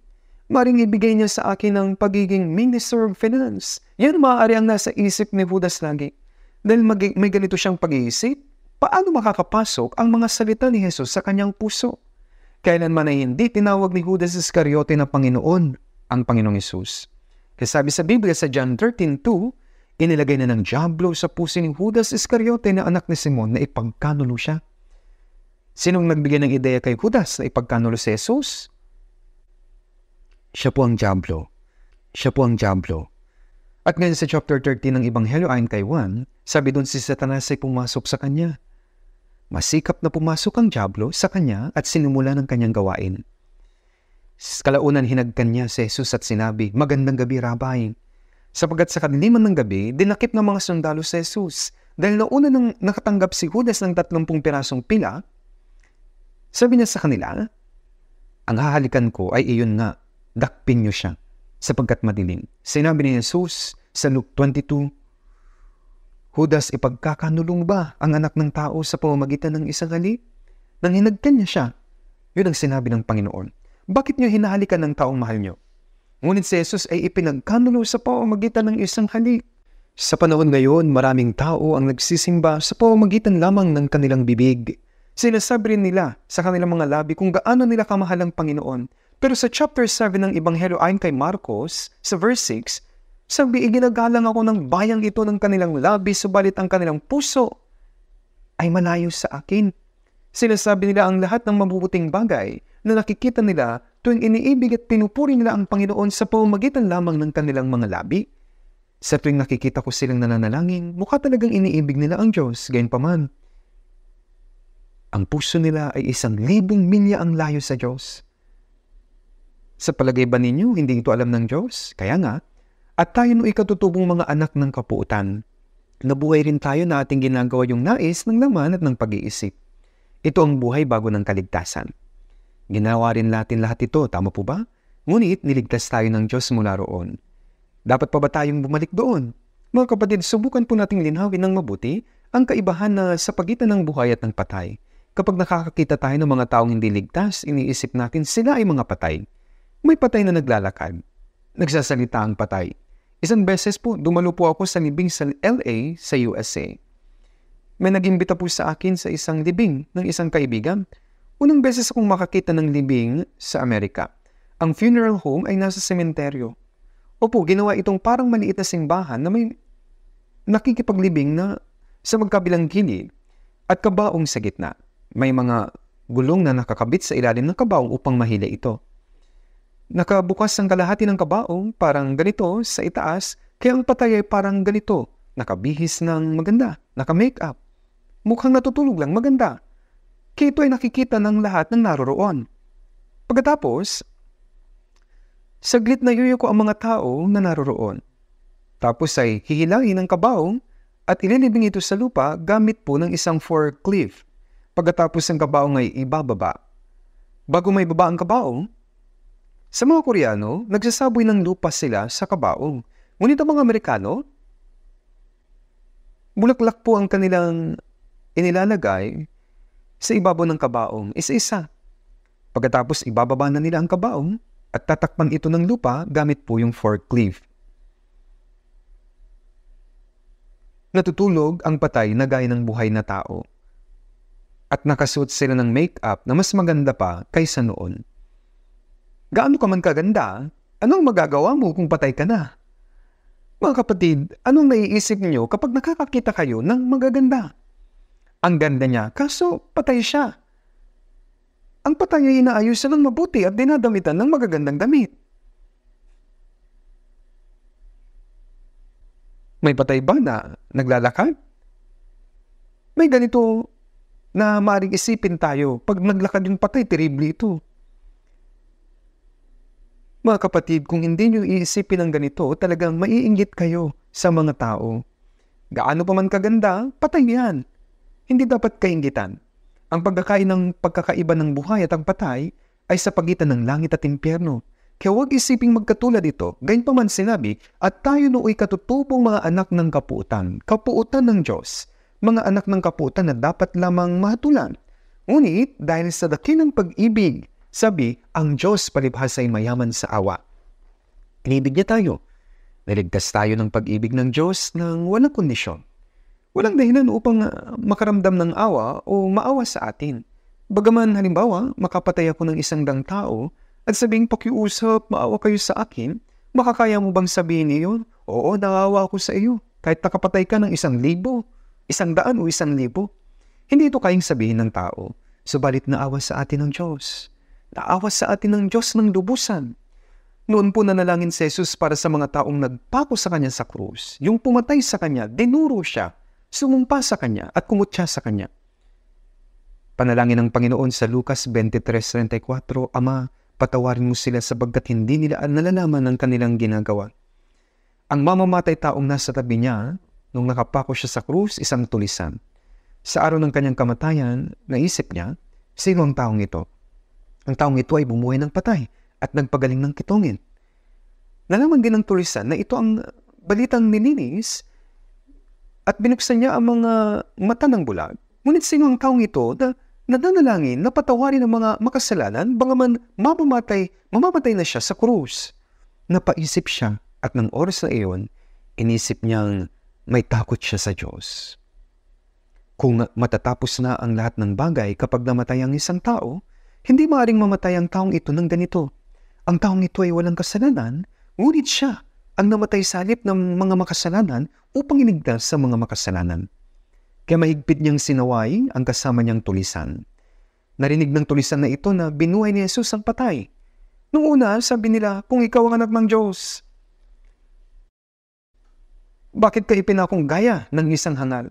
maring ibigay niya sa akin ang pagiging Minister of Finance. Yan maaari ang nasa isip ni Judas lagi. Dahil mag- may ganito siyang pag-iisip, paano makakapasok ang mga salita ni Jesus sa kanyang puso? Kailanman ay hindi tinawag ni Judas Iscariote na Panginoon ang Panginoong Isus. Kasi sabi sa Biblia sa John 13.2, inilagay na ng Diablo sa puso ni Judas Iscariote na anak ni Simon na ipagkanulo siya. Sinong nagbigay ng ideya kay Judas na ipagkanulo si Jesus? Siya po ang Diablo. Siya po ang Diablo. At ngayon sa chapter 13 ng Ibanghelyo ayon kay Juan, sabi doon si Satanas ay pumasok sa kanya. Masikap na pumasok ang Diablo sa kanya at sinimula ng kanyang gawain. Kalaunan hinagkan niya si Jesus at sinabi, Magandang gabi, Rabay. Sapagat sa kadiliman ng gabi, dinakip ng mga sundalo si Jesus. Dahil nauna nang nakatanggap si Judas ng 30 pirasong pila, sabi niya sa kanila, Ang hahalikan ko ay iyon nga, dakpin niyo siya sapagkat madilim. Sinabi ni Jesus sa Luke 22, Hudas, ipagkakanulong ba ang anak ng tao sa pamamagitan ng isang hali? Nang hinagkan niya siya. Yun ang sinabi ng Panginoon. Bakit niyo hinahalikan ng taong mahal niyo? Ngunit si Jesus ay ipinagkanulo sa pamamagitan ng isang halik. Sa panahon ngayon, maraming tao ang nagsisimba sa pamamagitan lamang ng kanilang bibig. Sinasabi rin nila sa kanilang mga labi kung gaano nila kamahal ang Panginoon pero sa chapter 7 ng Ebanghelyo ayon kay Marcos, sa verse 6, sabi, iginagalang ako ng bayang ito ng kanilang labi, subalit ang kanilang puso ay malayo sa akin. Sinasabi nila ang lahat ng mabubuting bagay na nakikita nila tuwing iniibig at pinupuri nila ang Panginoon sa pamamagitan lamang ng kanilang mga labi. Sa tuwing nakikita ko silang nananalangin, mukha talagang iniibig nila ang Diyos, gayon gayunpaman. Ang puso nila ay isang libong milya ang layo sa Diyos. Sa palagay ba ninyo, hindi ito alam ng Diyos? Kaya nga, at tayo no'y katutubong mga anak ng kapuutan. Nabuhay rin tayo na ating ginagawa yung nais ng laman at ng pag-iisip. Ito ang buhay bago ng kaligtasan. Ginawa rin natin lahat ito, tama po ba? Ngunit niligtas tayo ng Diyos mula roon. Dapat pa ba tayong bumalik doon? Mga kapatid, subukan po nating linawin ng mabuti ang kaibahan na sa pagitan ng buhay at ng patay. Kapag nakakakita tayo ng mga taong hindi ligtas, iniisip natin sila ay mga patay may patay na naglalakad. Nagsasalita ang patay. Isang beses po, dumalo po ako sa libing sa LA sa USA. May nagimbita po sa akin sa isang libing ng isang kaibigan. Unang beses akong makakita ng libing sa Amerika. Ang funeral home ay nasa sementeryo. Opo, ginawa itong parang maliit na simbahan na may nakikipaglibing na sa magkabilang gilid at kabaong sa gitna. May mga gulong na nakakabit sa ilalim ng kabaong upang mahila ito. Nakabukas ang kalahati ng kabaong parang ganito sa itaas, kaya ang patay ay parang ganito. Nakabihis ng maganda, naka-make up. Mukhang natutulog lang maganda. Kito ay nakikita ng lahat ng naroroon. Pagkatapos, saglit na yuyo ko ang mga tao na naroroon. Tapos ay hihilain ang kabaong at ililibing ito sa lupa gamit po ng isang forklift. Pagkatapos ang kabaong ay ibababa. Bago may baba ang kabaong, sa mga Koreano, nagsasaboy ng lupa sila sa kabaong. Ngunit ang mga Amerikano, bulaklak po ang kanilang inilalagay sa ibabaw ng kabaong isa-isa. Pagkatapos ibababa na nila ang kabaong at tatakpan ito ng lupa gamit po yung forklift. Natutulog ang patay na gaya ng buhay na tao. At nakasuot sila ng make-up na mas maganda pa kaysa noon. Gaano ka man kaganda, anong magagawa mo kung patay ka na? Mga kapatid, anong naiisip niyo kapag nakakakita kayo ng magaganda? Ang ganda niya, kaso patay siya. Ang patay ay inaayusan ng mabuti at dinadamitan ng magagandang damit. May patay ba na naglalakad? May ganito na maaaring isipin tayo, pag naglakad yung patay, terrible ito. Mga kapatid, kung hindi nyo iisipin ang ganito, talagang maiinggit kayo sa mga tao. Gaano pa man kaganda, patay yan. Hindi dapat kaingitan. Ang pagkakain ng pagkakaiba ng buhay at ang patay ay sa pagitan ng langit at impyerno. Kaya huwag isiping magkatulad ito, gayon pa man sinabi, at tayo nooy katutubong mga anak ng kapuutan, kapuutan ng Diyos, mga anak ng kapuutan na dapat lamang mahatulan. Ngunit dahil sa dakilang pag-ibig sabi, ang Diyos palibhas ay mayaman sa awa. Inibig niya tayo. Naligtas tayo ng pag-ibig ng Diyos ng walang kondisyon. Walang dahilan upang ah, makaramdam ng awa o maawa sa atin. Bagaman halimbawa, makapatay ako ng isang dang tao at sabing pakiusap, maawa kayo sa akin, makakaya mo bang sabihin iyon? Oo, nangawa ako sa iyo. Kahit nakapatay ka ng isang libo, isang daan o isang libo. Hindi ito kayang sabihin ng tao, subalit naawa sa atin ng Diyos naawa sa atin ng Diyos ng lubusan. Noon po nanalangin si Jesus para sa mga taong nagpako sa kanya sa krus. Yung pumatay sa kanya, dinuro siya, sumumpa sa kanya at kumutya sa kanya. Panalangin ng Panginoon sa Lucas 23.34, Ama, patawarin mo sila sabagkat hindi nila nalalaman ang kanilang ginagawa. Ang mamamatay taong nasa tabi niya, nung nakapako siya sa krus, isang tulisan. Sa araw ng kanyang kamatayan, naisip niya, sino ang taong ito? Ang taong ito ay bumuhay ng patay at nagpagaling ng kitungin. Nalaman din ng tulisan na ito ang balitang nininis at binuksan niya ang mga mata ng bulag. Ngunit sino ang taong ito na nadanalangin na patawarin ang mga makasalanan bangaman mamamatay, mamamatay na siya sa krus? Napaisip siya at ng oras na iyon, inisip niyang may takot siya sa Diyos. Kung matatapos na ang lahat ng bagay kapag namatay ang isang tao, hindi maaring mamatay ang taong ito ng ganito. Ang taong ito ay walang kasalanan, ngunit siya ang namatay sa halip ng mga makasalanan upang inigtas sa mga makasalanan. Kaya mahigpit niyang sinaway ang kasama niyang tulisan. Narinig ng tulisan na ito na binuhay ni Jesus ang patay. Noong una, sabi nila, kung ikaw ang anak ng Diyos, bakit ka ipinakong gaya ng isang hangal?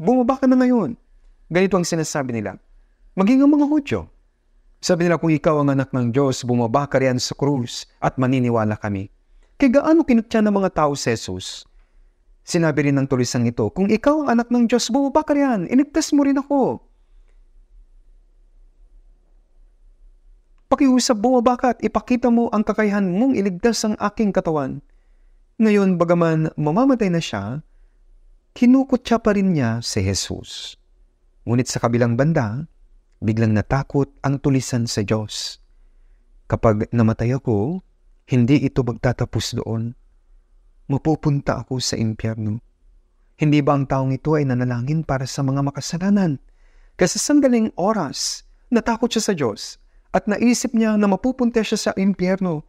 Bumaba ka na ngayon. Ganito ang sinasabi nila. Maging ang mga Hudyo, sabi nila, kung ikaw ang anak ng Diyos, bumaba ka riyan sa krus at maniniwala kami. Kaya gaano kinutya ng mga tao si Jesus? Sinabi rin ng tulisang ito, kung ikaw ang anak ng Diyos, bumaba ka riyan, inigtas mo rin ako. Pakiusap, bumaba ka at ipakita mo ang kakayahan mong iligtas ang aking katawan. Ngayon, bagaman mamamatay na siya, kinukutya pa rin niya si Jesus. Ngunit sa kabilang banda, Biglang natakot ang tulisan sa Diyos. Kapag namatay ako, hindi ito magtatapos doon. Mapupunta ako sa impyerno. Hindi ba ang taong ito ay nanalangin para sa mga makasalanan? Kasi sandaling oras, natakot siya sa Diyos at naisip niya na mapupunta siya sa impyerno.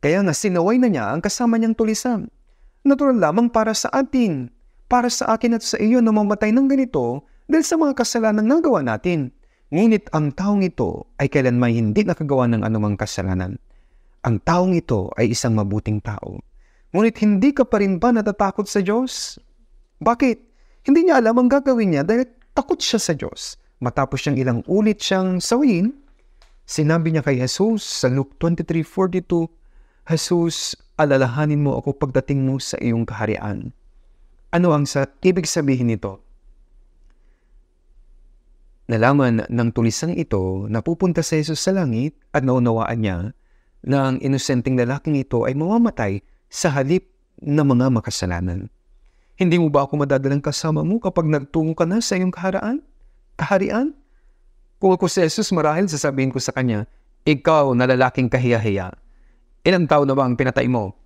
Kaya nga sinaway na niya ang kasama niyang tulisan. Natural lamang para sa atin, para sa akin at sa iyo na mamatay ng ganito dahil sa mga kasalanang nagawa natin. Ngunit ang taong ito ay kailanman hindi nakagawa ng anumang kasalanan. Ang taong ito ay isang mabuting tao. Ngunit hindi ka pa rin ba natatakot sa Diyos? Bakit? Hindi niya alam ang gagawin niya dahil takot siya sa Diyos. Matapos siyang ilang ulit siyang sawiin, sinabi niya kay Jesus sa Luke 23.42, Jesus, alalahanin mo ako pagdating mo sa iyong kaharian. Ano ang sa ibig sabihin nito? Nalaman ng tulisang ito na pupunta si Jesus sa langit at naunawaan niya na ang inosenteng lalaking ito ay mamamatay sa halip ng mga makasalanan. Hindi mo ba ako madadalang kasama mo kapag nagtungo ka na sa iyong kaharaan? Kaharian? Kung ako si Jesus, marahil sasabihin ko sa kanya, Ikaw na lalaking kahiyahiya, ilang taon na ba ang pinatay mo?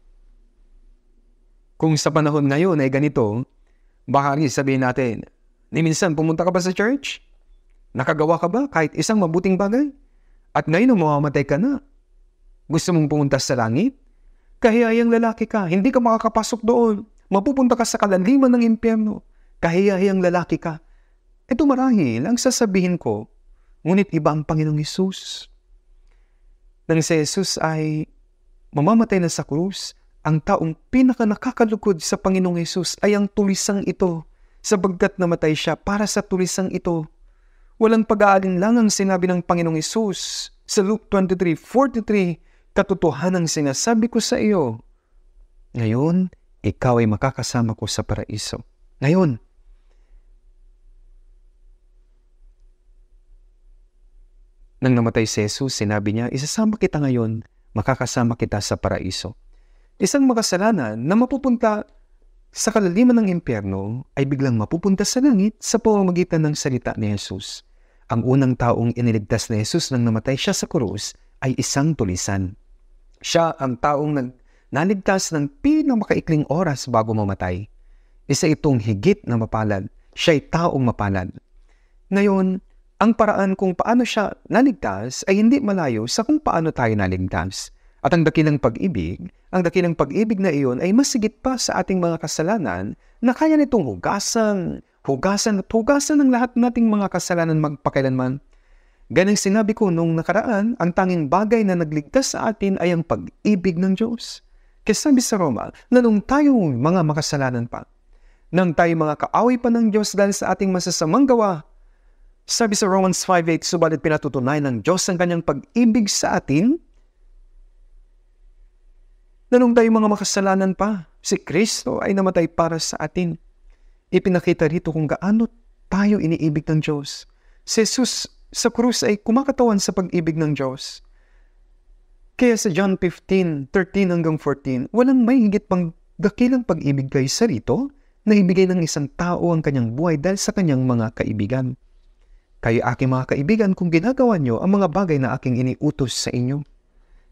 Kung sa panahon ngayon ay ganito, baka sabihin natin, Ni minsan, pumunta ka ba sa church? Nakagawa ka ba kahit isang mabuting bagay? At ngayon mamamatay ka na. Gusto mong pumunta sa langit? Kahiyayang lalaki ka, hindi ka makakapasok doon. Mapupunta ka sa kalaliman ng impyerno. Kahiyayang lalaki ka. Ito marahil ang sasabihin ko, ngunit iba ang Panginoong Yesus. Nang si Jesus ay mamamatay na sa krus, ang taong pinakanakakalugod sa Panginoong Yesus ay ang tulisang ito, sabagkat namatay siya para sa tulisang ito Walang pag-aalinlang ang sinabi ng Panginoong Isus sa Luke 23:43, katotohanan sinasabi ko sa iyo. Ngayon, ikaw ay makakasama ko sa paraiso. Ngayon, Nang namatay si Jesus, sinabi niya, isasama kita ngayon, makakasama kita sa paraiso. Isang makasalanan na mapupunta sa kalaliman ng impyerno ay biglang mapupunta sa langit sa pamamagitan ng salita ni Jesus. Ang unang taong iniligtas ni Jesus nang namatay siya sa krus ay isang tulisan. Siya ang taong nag naligtas ng pinamakaikling oras bago mamatay. Isa itong higit na mapalad. Siya'y taong mapalad. Ngayon, ang paraan kung paano siya naligtas ay hindi malayo sa kung paano tayo naligtas. At ang dakilang pag-ibig, ang dakilang pag-ibig na iyon ay masigit pa sa ating mga kasalanan na kaya nitong hugasan, Hugasan at hugasan ng lahat nating mga kasalanan magpakailanman. Ganang sinabi ko nung nakaraan, ang tanging bagay na nagligtas sa atin ay ang pag-ibig ng Diyos. Kasi sabi sa Roma na nung tayo mga makasalanan pa, nang tayo mga kaaway pa ng Diyos dahil sa ating masasamang gawa, sabi sa Romans 5.8, subalit pinatutunay ng Diyos ang kanyang pag-ibig sa atin, na nung tayo mga makasalanan pa, si Kristo ay namatay para sa atin. Ipinakita rito kung gaano tayo iniibig ng Diyos. Si Jesus sa krus ay kumakatawan sa pag-ibig ng Diyos. Kaya sa John 15, 13 hanggang 14, walang may higit pang dakilang pag-ibig kaysa rito na ibigay ng isang tao ang kanyang buhay dahil sa kanyang mga kaibigan. Kayo aking mga kaibigan kung ginagawa niyo ang mga bagay na aking iniutos sa inyo.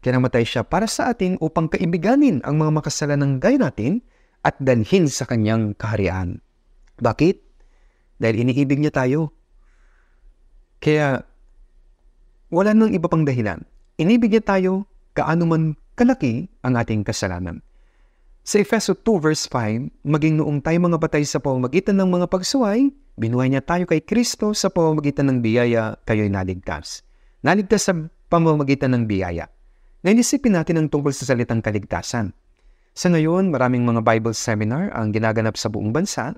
Kaya namatay siya para sa atin upang kaibiganin ang mga makasalanang gay natin at dalhin sa kanyang kaharian. Bakit? Dahil iniibig niya tayo. Kaya, wala nang iba pang dahilan. Inibig niya tayo kaano man kalaki ang ating kasalanan. Sa Efeso 2 verse 5, maging noong tayo mga batay sa pamamagitan ng mga pagsuway, binuhay niya tayo kay Kristo sa pamamagitan ng biyaya, kayo'y naligtas. Naligtas sa pamamagitan ng biyaya. Ngayon natin ang tungkol sa salitang kaligtasan. Sa ngayon, maraming mga Bible seminar ang ginaganap sa buong bansa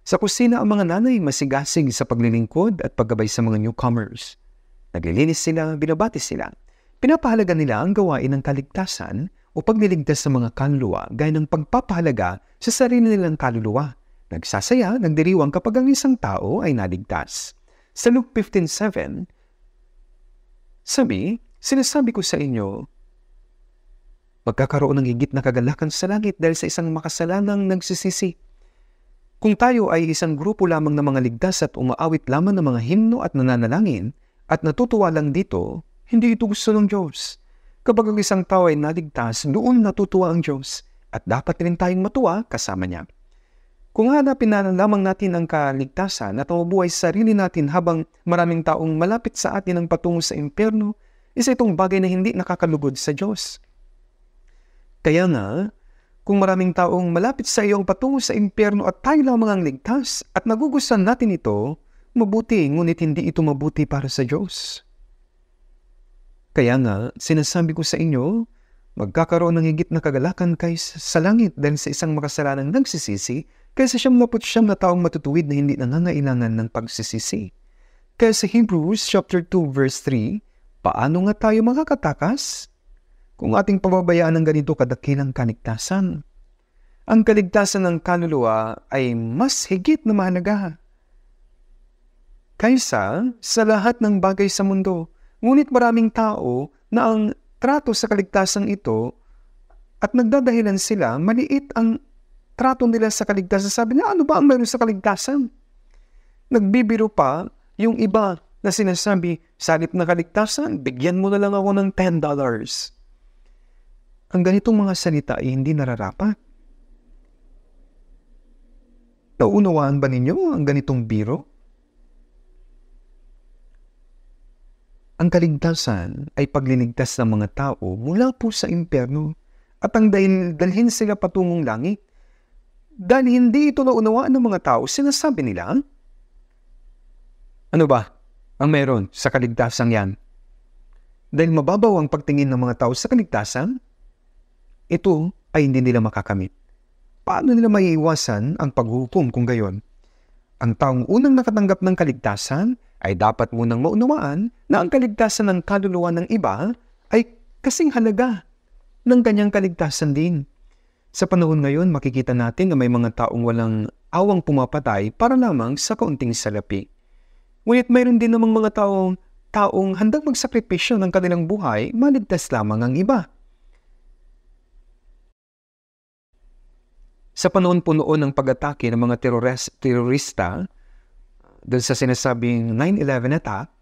sa kusina ang mga nanay masigasig sa paglilingkod at paggabay sa mga newcomers. Naglilinis sila, binabati sila. Pinapahalaga nila ang gawain ng kaligtasan o pagliligtas sa mga kaluluwa gaya ng pagpapahalaga sa sarili nilang kaluluwa. Nagsasaya, nagdiriwang kapag ang isang tao ay naligtas. Sa Luke 15.7, sabi, sinasabi ko sa inyo, magkakaroon ng higit na kagalakan sa langit dahil sa isang makasalanang nagsisisi kung tayo ay isang grupo lamang ng mga ligtas at umaawit lamang ng mga himno at nananalangin at natutuwa lang dito, hindi ito gusto ng Diyos. Kapag ang isang tao ay naligtas, doon natutuwa ang Diyos at dapat rin tayong matuwa kasama niya. Kung hanapin na lamang natin ang kaligtasan at mabuhay sa sarili natin habang maraming taong malapit sa atin ang patungo sa impyerno, isa itong bagay na hindi nakakalugod sa Diyos. Kaya nga, kung maraming taong malapit sa iyo ang patungo sa impyerno at tayo lamang ang ligtas at nagugustuhan natin ito, mabuti ngunit hindi ito mabuti para sa Diyos. Kaya nga, sinasabi ko sa inyo, magkakaroon ng higit na kagalakan kaysa sa langit dahil sa isang makasalanang nagsisisi kaysa siyam lapot siyam na taong matutuwid na hindi nangangailangan ng pagsisisi. Kaya sa Hebrews chapter 2 verse 3, paano nga tayo makakatakas? Kung ating pababayaan ng ganito kadakilang kaligtasan, ang kaligtasan ng kaluluwa ay mas higit na mahalaga kaysa sa lahat ng bagay sa mundo. Ngunit maraming tao na ang trato sa kaligtasan ito at nagdadahilan sila, maliit ang trato nila sa kaligtasan. Sabi na, ano ba ang meron sa kaligtasan? Nagbibiro pa yung iba na sinasabi, salip na kaligtasan, bigyan mo na lang ako ng $10 ang ganitong mga salita ay hindi nararapat. Naunawaan ba ninyo ang ganitong biro? Ang kaligtasan ay pagliligtas ng mga tao mula po sa impyerno at ang dalhin sila patungong langit. Dahil hindi ito naunawaan ng mga tao, sinasabi nila, Ano ba ang meron sa kaligtasan yan? Dahil mababaw ang pagtingin ng mga tao sa kaligtasan, ito ay hindi nila makakamit. Paano nila maiiwasan ang paghukom kung gayon? Ang taong unang nakatanggap ng kaligtasan ay dapat munang maunawaan na ang kaligtasan ng kaluluwa ng iba ay kasing halaga ng kanyang kaligtasan din. Sa panahon ngayon, makikita natin na may mga taong walang awang pumapatay para lamang sa kaunting salapi. Ngunit mayroon din namang mga taong taong handang magsakripisyo ng kanilang buhay, maligtas lamang ang iba. Sa panahon-puno ng pag-atake ng mga terores, terorista doon sa sinasabing 9-11 attack,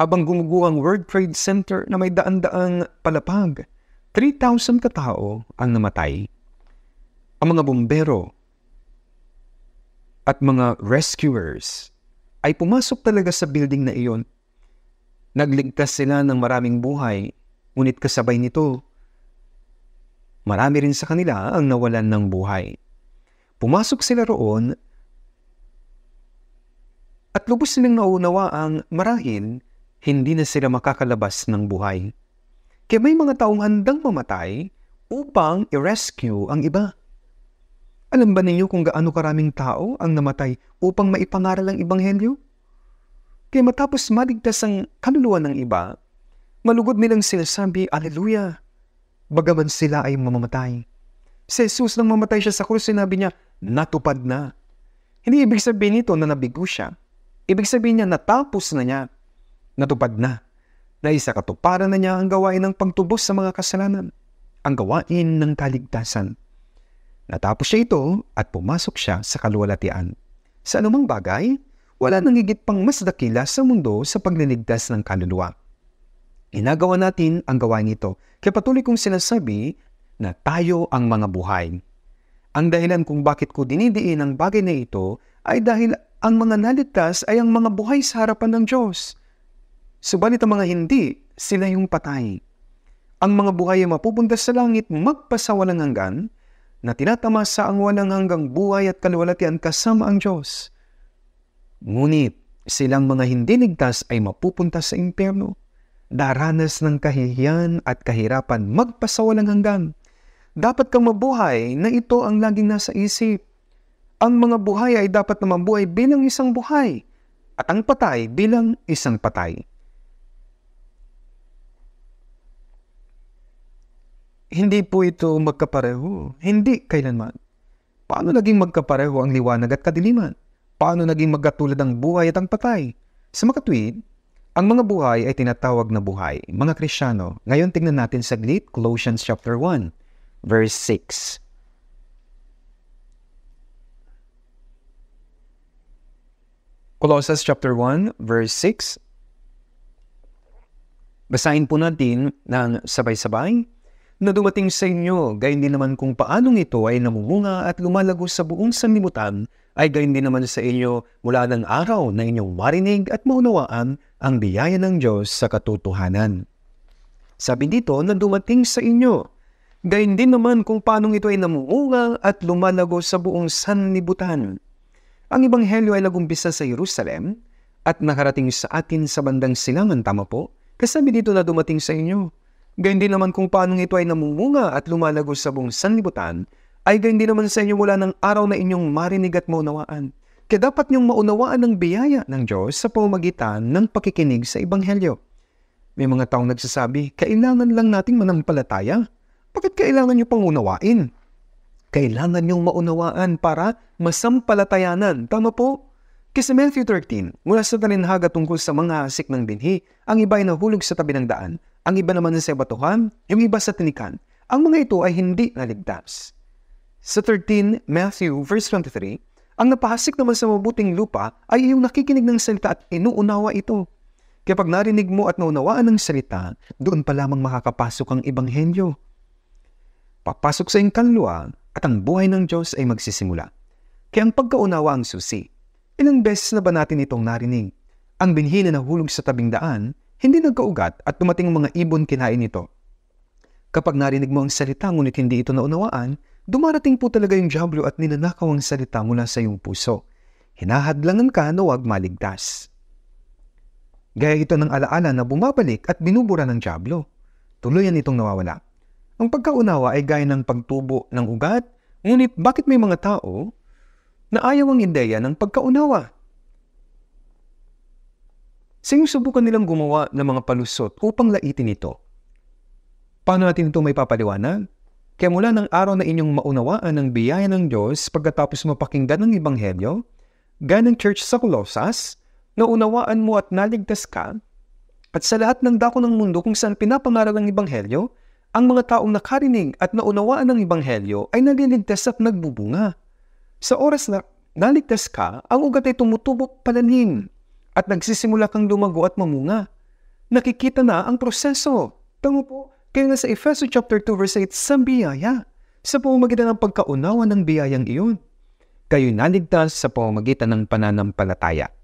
habang gumuguo ang World Trade Center na may daan-daang palapag, 3,000 katao ang namatay. Ang mga bombero at mga rescuers ay pumasok talaga sa building na iyon. Nagligtas sila ng maraming buhay, ngunit kasabay nito, marami rin sa kanila ang nawalan ng buhay. Pumasok sila roon at lubos silang naunawaang marahil hindi na sila makakalabas ng buhay. Kaya may mga taong handang mamatay upang i-rescue ang iba. Alam ba ninyo kung gaano karaming tao ang namatay upang maipangaral ang Ibanghelyo? Kaya matapos maligtas ang kaluluwa ng iba, malugod nilang sinasabi, Aleluya, bagaman sila ay mamamatay. Si Jesus nang mamatay siya sa krus, sinabi niya, natupad na. Hindi ibig sabihin nito na nabigo siya. Ibig sabihin niya, natapos na niya. Natupad na. Dahil sa katuparan na niya ang gawain ng pagtubos sa mga kasalanan. Ang gawain ng kaligtasan. Natapos siya ito at pumasok siya sa kaluwalatian. Sa anumang bagay, wala nang higit pang mas dakila sa mundo sa pagliligtas ng kaluluwa. Inagawa natin ang gawain ito. Kaya patuloy kong sinasabi na tayo ang mga buhay. Ang dahilan kung bakit ko dinidiin ang bagay na ito ay dahil ang mga naligtas ay ang mga buhay sa harapan ng Diyos. Subalit ang mga hindi, sila yung patay. Ang mga buhay ay mapupunta sa langit magpasawalang hanggan na tinatamasa ang walang hanggang buhay at kalwalatian kasama ang Diyos. Ngunit silang mga hindi ligtas ay mapupunta sa impyerno, daranas ng kahihiyan at kahirapan magpasawalang hanggan. Dapat kang mabuhay na ito ang laging nasa isip. Ang mga buhay ay dapat na mabuhay bilang isang buhay at ang patay bilang isang patay. Hindi po ito magkapareho. Hindi kailanman. Paano naging magkapareho ang liwanag at kadiliman? Paano naging magkatulad ang buhay at ang patay? Sa makatwid, ang mga buhay ay tinatawag na buhay. Mga Krisyano, ngayon tingnan natin sa saglit Colossians chapter 1 verse 6. Colossians chapter 1 verse 6. Basahin po natin ng sabay-sabay na dumating sa inyo, gayon din naman kung paanong ito ay namumunga at lumalago sa buong sanlibutan, ay gayon din naman sa inyo mula ng araw na inyong marinig at maunawaan ang biyaya ng Diyos sa katotohanan. Sabi dito na dumating sa inyo, Gayun din naman kung paanong ito ay namuunga at lumalago sa buong sanlibutan. Ang Ebanghelyo ay nagumpisa sa Jerusalem at nakarating sa atin sa bandang silangan, tama po? Kasabi dito na dumating sa inyo. Gayun din naman kung paanong ito ay namumunga at lumalago sa buong sanlibutan, ay gayun din naman sa inyo wala ng araw na inyong marinig at maunawaan. Kaya dapat niyong maunawaan ang biyaya ng Diyos sa pamamagitan ng pakikinig sa Ebanghelyo. May mga taong nagsasabi, kailangan lang nating manampalataya bakit kailangan nyo pang unawain? Kailangan nyong maunawaan para masampalatayanan. Tama po? Kasi Matthew 13, mula sa talinhaga tungkol sa mga asik ng binhi, ang iba ay nahulog sa tabi ng daan, ang iba naman sa batuhan, yung iba sa tinikan. Ang mga ito ay hindi naligtas. Sa 13 Matthew verse 23, ang napahasik naman sa mabuting lupa ay yung nakikinig ng salita at inuunawa ito. Kapag narinig mo at naunawaan ng salita, doon pa lamang makakapasok ang ebanghelyo papasok sa inkanluan at ang buhay ng Diyos ay magsisimula. Kaya ang pagkaunawa ang susi. Ilang beses na ba natin itong narinig? Ang binhi na nahulog sa tabing daan, hindi nagkaugat at dumating ang mga ibon kinain nito. Kapag narinig mo ang salita ngunit hindi ito naunawaan, dumarating po talaga yung Diablo at ninanakaw ang salita mula sa iyong puso. Hinahadlangan ka na huwag maligtas. Gaya ito ng alaala na bumabalik at binubura ng Diablo. Tuluyan itong nawawala. Ang pagkaunawa ay gaya ng pagtubo ng ugat, ngunit bakit may mga tao na ayaw ang ideya ng pagkaunawa? subukan nilang gumawa ng mga palusot upang laitin ito. Paano natin ito may papaliwanag? Kaya mula ng araw na inyong maunawaan ng biyaya ng Diyos pagkatapos mapakinggan ng Ebanghelyo, ganang church sa Colosas, naunawaan mo at naligtas ka, at sa lahat ng dako ng mundo kung saan pinapangaral ang Ebanghelyo, ang mga taong nakarinig at naunawaan ng Ibanghelyo ay naliligtas at nagbubunga. Sa oras na naligtas ka, ang ugat ay tumutubok palalim at nagsisimula kang lumago at mamunga. Nakikita na ang proseso. Tango po, kaya nga sa Efeso chapter 2 verse 8, sa biyaya, sa pamamagitan ng pagkaunawa ng biyayang iyon. Kayo naligtas sa pamamagitan ng pananampalataya.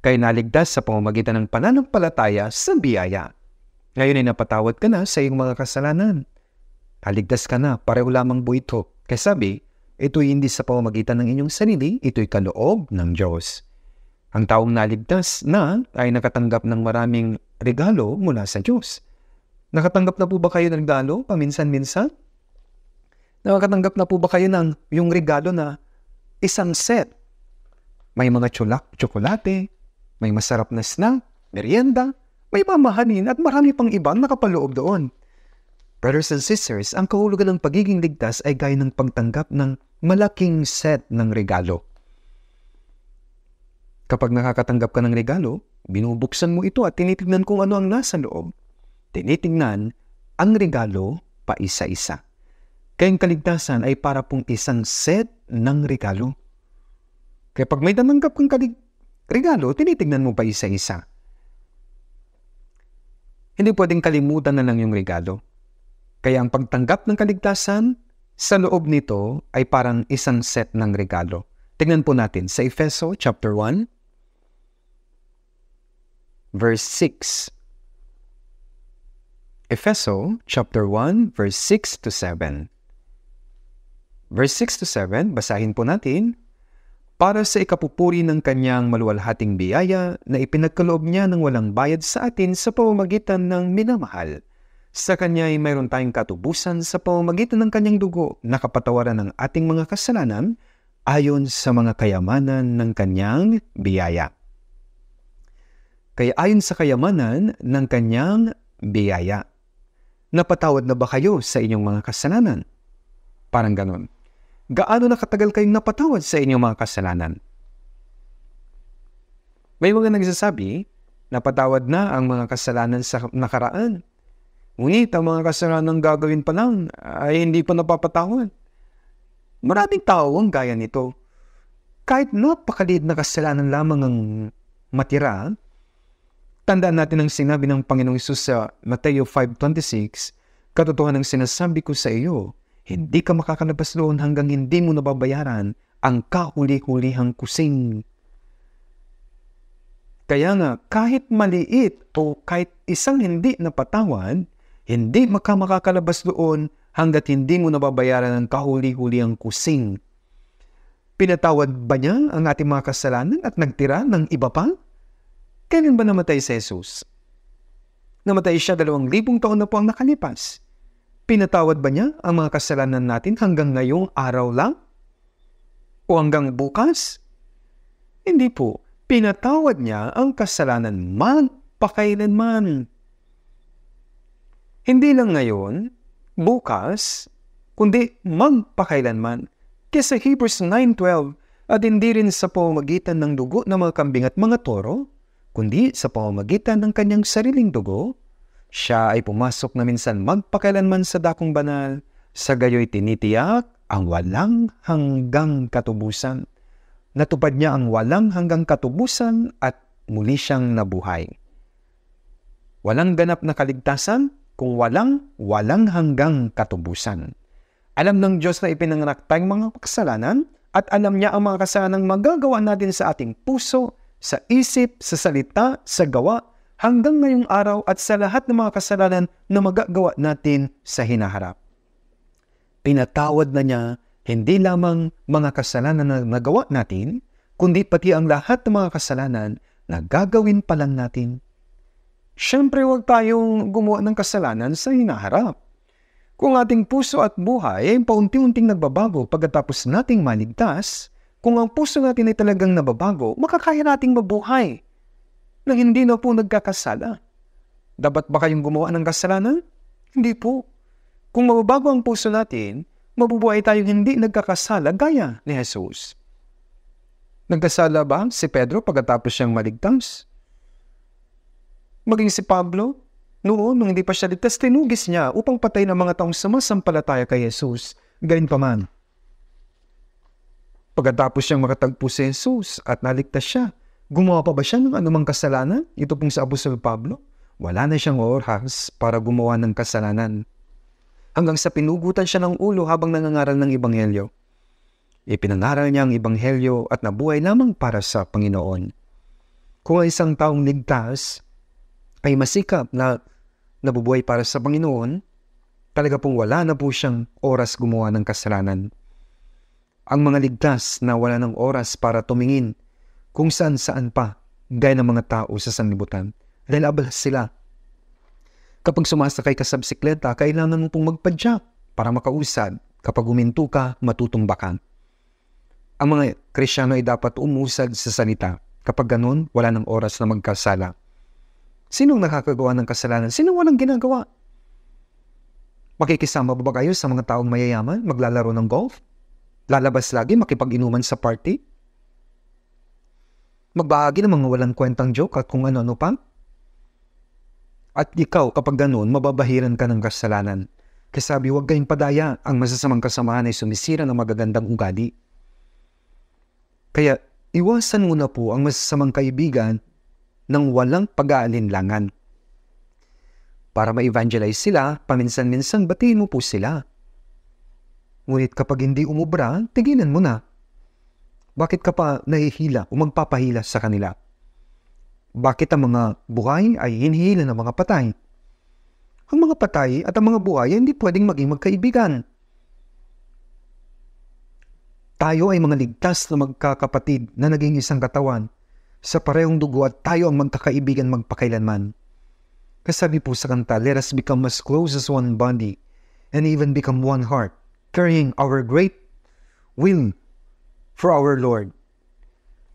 Kayo naligtas sa pamamagitan ng pananampalataya sa biyaya. Ngayon ay napatawad ka na sa iyong mga kasalanan. Kaligtas ka na, pareho lamang buito. Kaya sabi, ito'y hindi sa pamamagitan ng inyong sanili, ito'y kaloob ng Diyos. Ang taong naligtas na ay nakatanggap ng maraming regalo mula sa Diyos. Nakatanggap na po ba kayo ng regalo paminsan-minsan? Nakatanggap na po ba kayo ng yung regalo na isang set? May mga tsulak, tsokolate, may masarap na snack, merienda, may pamahanin at marami pang ibang nakapaloob doon. Brothers and sisters, ang kahulugan ng pagiging ligtas ay gaya ng pagtanggap ng malaking set ng regalo. Kapag nakakatanggap ka ng regalo, binubuksan mo ito at tinitignan kung ano ang nasa loob. Tinitignan ang regalo pa isa-isa. Kayang kaligtasan ay para pong isang set ng regalo. Kaya pag may tananggap kang kalig- regalo, tinitignan mo pa isa-isa hindi pwedeng kalimutan na lang yung regalo. Kaya ang pagtanggap ng kaligtasan, sa loob nito ay parang isang set ng regalo. Tingnan po natin sa Efeso chapter 1, verse 6. Efeso chapter 1, verse 6 to 7. Verse 6 to 7, basahin po natin para sa ikapupuri ng kanyang maluwalhating biyaya na ipinagkaloob niya ng walang bayad sa atin sa pamamagitan ng minamahal. Sa kanya ay mayroon tayong katubusan sa pamamagitan ng kanyang dugo na kapatawaran ng ating mga kasalanan ayon sa mga kayamanan ng kanyang biyaya. Kaya ayon sa kayamanan ng kanyang biyaya, napatawad na ba kayo sa inyong mga kasalanan? Parang ganun gaano na katagal kayong napatawad sa inyong mga kasalanan? May mga nagsasabi, napatawad na ang mga kasalanan sa nakaraan. Ngunit ang mga kasalanan gagawin pa lang ay hindi pa napapatawad. Maraming tao ang gaya nito. Kahit napakaliit na kasalanan lamang ang matira, tandaan natin ang sinabi ng Panginoong Isus sa Mateo 5.26, Katotohan ang sinasabi ko sa iyo, hindi ka makakalabas doon hanggang hindi mo nababayaran ang kahuli-hulihang kusing. Kaya nga, kahit maliit o kahit isang hindi napatawad, hindi maka makakalabas doon hanggat hindi mo nababayaran ang kahuli-hulihang kusing. Pinatawad ba niya ang ating mga kasalanan at nagtira ng iba pa? Kailan ba namatay si Jesus? Namatay siya dalawang libong taon na po ang nakalipas. Pinatawad ba niya ang mga kasalanan natin hanggang ngayong araw lang? O hanggang bukas? Hindi po. Pinatawad niya ang kasalanan man pakailanman. Hindi lang ngayon, bukas, kundi magpakailanman. Kesa Hebrews 9.12 at hindi rin sa pamamagitan ng dugo ng mga kambing at mga toro, kundi sa pamamagitan ng kanyang sariling dugo, siya ay pumasok na minsan magpakailanman sa dakong banal, sa gayoy tinitiyak ang walang hanggang katubusan. Natupad niya ang walang hanggang katubusan at muli siyang nabuhay. Walang ganap na kaligtasan kung walang walang hanggang katubusan. Alam ng Diyos na ipinanganak tayong mga kasalanan at alam niya ang mga kasalanang magagawa natin sa ating puso, sa isip, sa salita, sa gawa, hanggang ngayong araw at sa lahat ng mga kasalanan na magagawa natin sa hinaharap. Pinatawad na niya hindi lamang mga kasalanan na nagawa natin, kundi pati ang lahat ng mga kasalanan na gagawin pa lang natin. Siyempre huwag tayong gumawa ng kasalanan sa hinaharap. Kung ating puso at buhay ay paunti-unting nagbabago pagkatapos nating maligtas, kung ang puso natin ay talagang nababago, makakaya nating mabuhay na hindi na po nagkakasala. Dapat ba kayong gumawa ng kasalanan? Hindi po. Kung mababago ang puso natin, mabubuhay tayong hindi nagkakasala gaya ni Jesus. Nagkasala ba si Pedro pagkatapos siyang maligtas? Maging si Pablo, noon nung hindi pa siya ligtas, tinugis niya upang patay ng mga taong sumasampalataya kay Jesus. Gayon pa man. Pagkatapos siyang makatagpo si Jesus at naligtas siya, Gumawa pa ba siya ng anumang kasalanan? Ito pong sa Apostol Pablo. Wala na siyang oras para gumawa ng kasalanan. Hanggang sa pinugutan siya ng ulo habang nangangaral ng Ebanghelyo. Ipinangaral niya ang Ebanghelyo at nabuhay lamang para sa Panginoon. Kung ang isang taong ligtas ay masikap na nabubuhay para sa Panginoon, talaga pong wala na po siyang oras gumawa ng kasalanan. Ang mga ligtas na wala ng oras para tumingin kung saan saan pa gaya ng mga tao sa sanlibutan. dahil Reliable sila. Kapag sumasakay ka sa bisikleta, kailangan mo pong magpadya para makausad. Kapag uminto ka, matutumba ka. Ang mga krisyano ay dapat umusad sa sanita. Kapag ganun, wala ng oras na magkasala. Sinong nakakagawa ng kasalanan? Sinong walang ginagawa? Makikisama ba, ba kayo sa mga taong mayayaman? Maglalaro ng golf? Lalabas lagi? Makipag-inuman sa party? magbahagi ng mga walang kwentang joke at kung ano-ano pa. At ikaw, kapag ganun, mababahiran ka ng kasalanan. Kasi sabi, huwag kayong padaya. Ang masasamang kasamahan ay sumisira ng magagandang ugali. Kaya, iwasan mo na po ang masasamang kaibigan ng walang pag-aalinlangan. Para ma-evangelize sila, paminsan-minsan batiin mo po sila. Ngunit kapag hindi umubra, tigilan mo na bakit ka pa nahihila o magpapahila sa kanila? Bakit ang mga buhay ay hinihila ng mga patay? Ang mga patay at ang mga buhay ay hindi pwedeng maging magkaibigan. Tayo ay mga ligtas na magkakapatid na naging isang katawan sa parehong dugo at tayo ang magkakaibigan magpakailanman. Kasabi po sa kanta, let us become as close as one body and even become one heart, carrying our great will for our Lord.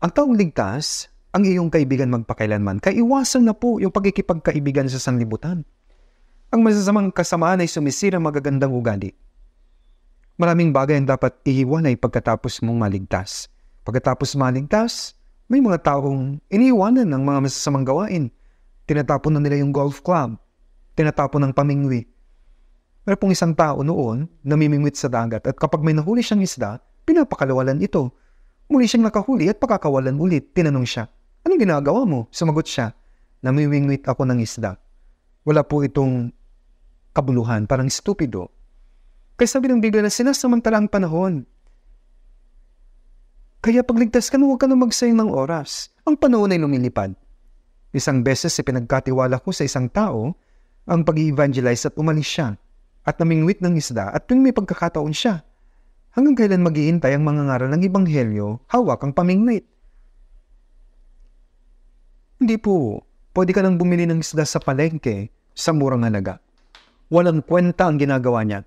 Ang taong ligtas, ang iyong kaibigan magpakailanman, iwasan na po yung pagkikipagkaibigan sa sanlibutan. Ang masasamang kasamaan ay sumisira magagandang ugali. Maraming bagay ang dapat ihiwalay pagkatapos mong maligtas. Pagkatapos maligtas, may mga taong iniiwanan ng mga masasamang gawain. Tinatapon na nila yung golf club. Tinatapon ng pamingwi. Pero pong isang tao noon, namimingwit sa dagat at kapag may nahuli siyang isda, Pinapakalawalan ito. Muli siyang nakahuli at pakakawalan ulit. Tinanong siya, Anong ginagawa mo? Sumagot siya, Namiwingwit ako ng isda. Wala po itong kabuluhan, parang stupido. Kaya sabi ng Biblia na sinasamantala ang panahon. Kaya pagligtas ka na huwag ka na magsayang ng oras. Ang panahon ay lumilipad. Isang beses si pinagkatiwala ko sa isang tao ang pag-evangelize at umalis siya at namingwit ng isda at tuwing may pagkakataon siya Hanggang kailan maghihintay ang mga ngaral ng Ibanghelyo hawak ang pamingnit? Hindi po. Pwede ka lang bumili ng isda sa palengke sa murang halaga. Walang kwenta ang ginagawa niya.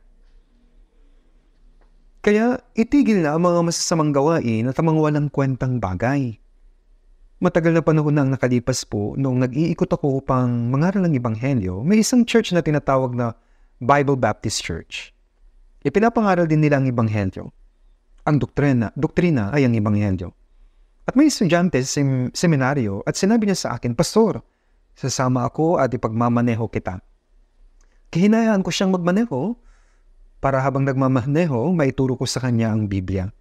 Kaya itigil na ang mga masasamang gawain at ang mga walang kwentang bagay. Matagal na panahon na ang nakalipas po noong nag-iikot ako upang mangaral ng Ibanghelyo, may isang church na tinatawag na Bible Baptist Church. Ipinapangaral din nila ang Ibanghelyo. Ang doktrina, doktrina ay ang Ibanghelyo. At may estudyante sa sem- seminaryo at sinabi niya sa akin, Pastor, sasama ako at ipagmamaneho kita. Kahinayaan ko siyang magmaneho para habang nagmamaneho, maituro ko sa kanya ang Biblia.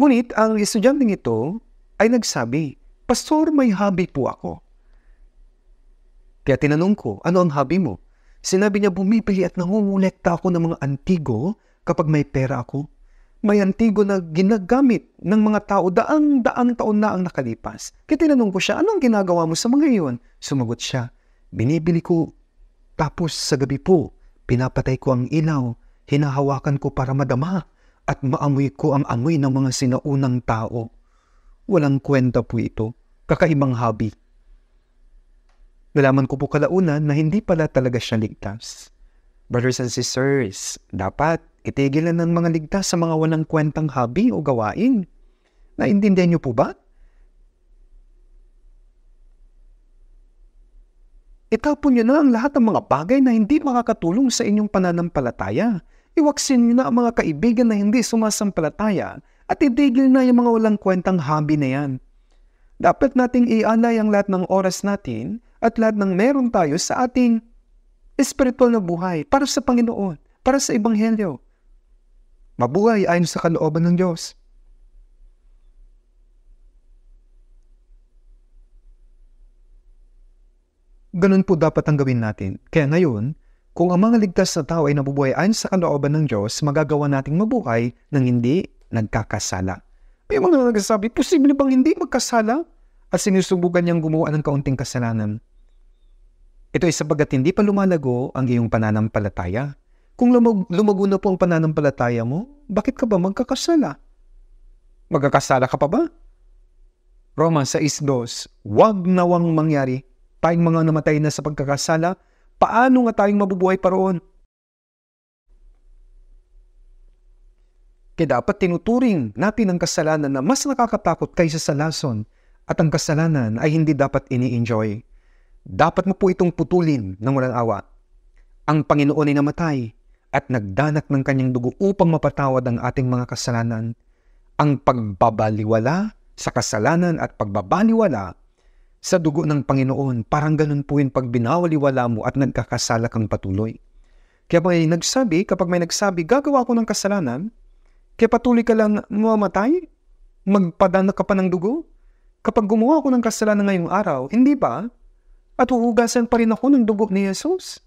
Ngunit ang estudyante ito ay nagsabi, Pastor, may hobby po ako. Kaya tinanong ko, ano ang hobby mo? Sinabi niya bumipili at nangungulekta ako ng mga antigo kapag may pera ako. May antigo na ginagamit ng mga tao daang-daang taon na ang nakalipas. Kaya tinanong ko siya, anong ginagawa mo sa mga iyon? Sumagot siya, binibili ko. Tapos sa gabi po, pinapatay ko ang ilaw, hinahawakan ko para madama at maamoy ko ang amoy ng mga sinaunang tao. Walang kwenta po ito, kakaibang hobby. Nalaman ko po kalaunan na hindi pala talaga siya ligtas. Brothers and sisters, dapat itigilan ng mga ligtas sa mga walang kwentang hobby o gawain. Naintindihan niyo po ba? Itapon niyo na ang lahat ng mga bagay na hindi makakatulong sa inyong pananampalataya. Iwaksin niyo na ang mga kaibigan na hindi sumasampalataya at itigil na yung mga walang kwentang hobby na yan. Dapat nating ialay ang lahat ng oras natin at lahat ng meron tayo sa ating spiritual na buhay para sa Panginoon, para sa Ebanghelyo. Mabuhay ayon sa kalooban ng Diyos. Ganun po dapat ang gawin natin. Kaya ngayon, kung ang mga ligtas na tao ay nabubuhay ayon sa kalooban ng Diyos, magagawa nating mabuhay nang hindi nagkakasala. May mga nagsasabi, posible bang hindi magkasala? At sinusubukan niyang gumawa ng kaunting kasalanan. Ito ay sapagat hindi pa lumalago ang iyong pananampalataya. Kung lumag- lumago na po ang pananampalataya mo, bakit ka ba magkakasala? Magkakasala ka pa ba? Roma 6.2 Huwag nawang mangyari. Tayong mga namatay na sa pagkakasala, paano nga tayong mabubuhay pa roon? Kaya dapat tinuturing natin ang kasalanan na mas nakakatakot kaysa sa lason at ang kasalanan ay hindi dapat ini-enjoy dapat mo po itong putulin ng walang awa. Ang Panginoon ay namatay at nagdanak ng kanyang dugo upang mapatawad ang ating mga kasalanan. Ang pagbabaliwala sa kasalanan at pagbabaliwala sa dugo ng Panginoon, parang ganun po yung pagbinawaliwala mo at nagkakasala kang patuloy. Kaya may nagsabi, kapag may nagsabi, gagawa ko ng kasalanan, kaya patuloy ka lang mamatay, magpadanak ka pa ng dugo, kapag gumawa ko ng kasalanan ngayong araw, hindi ba at huhugasan pa rin ako ng dugo ni Jesus.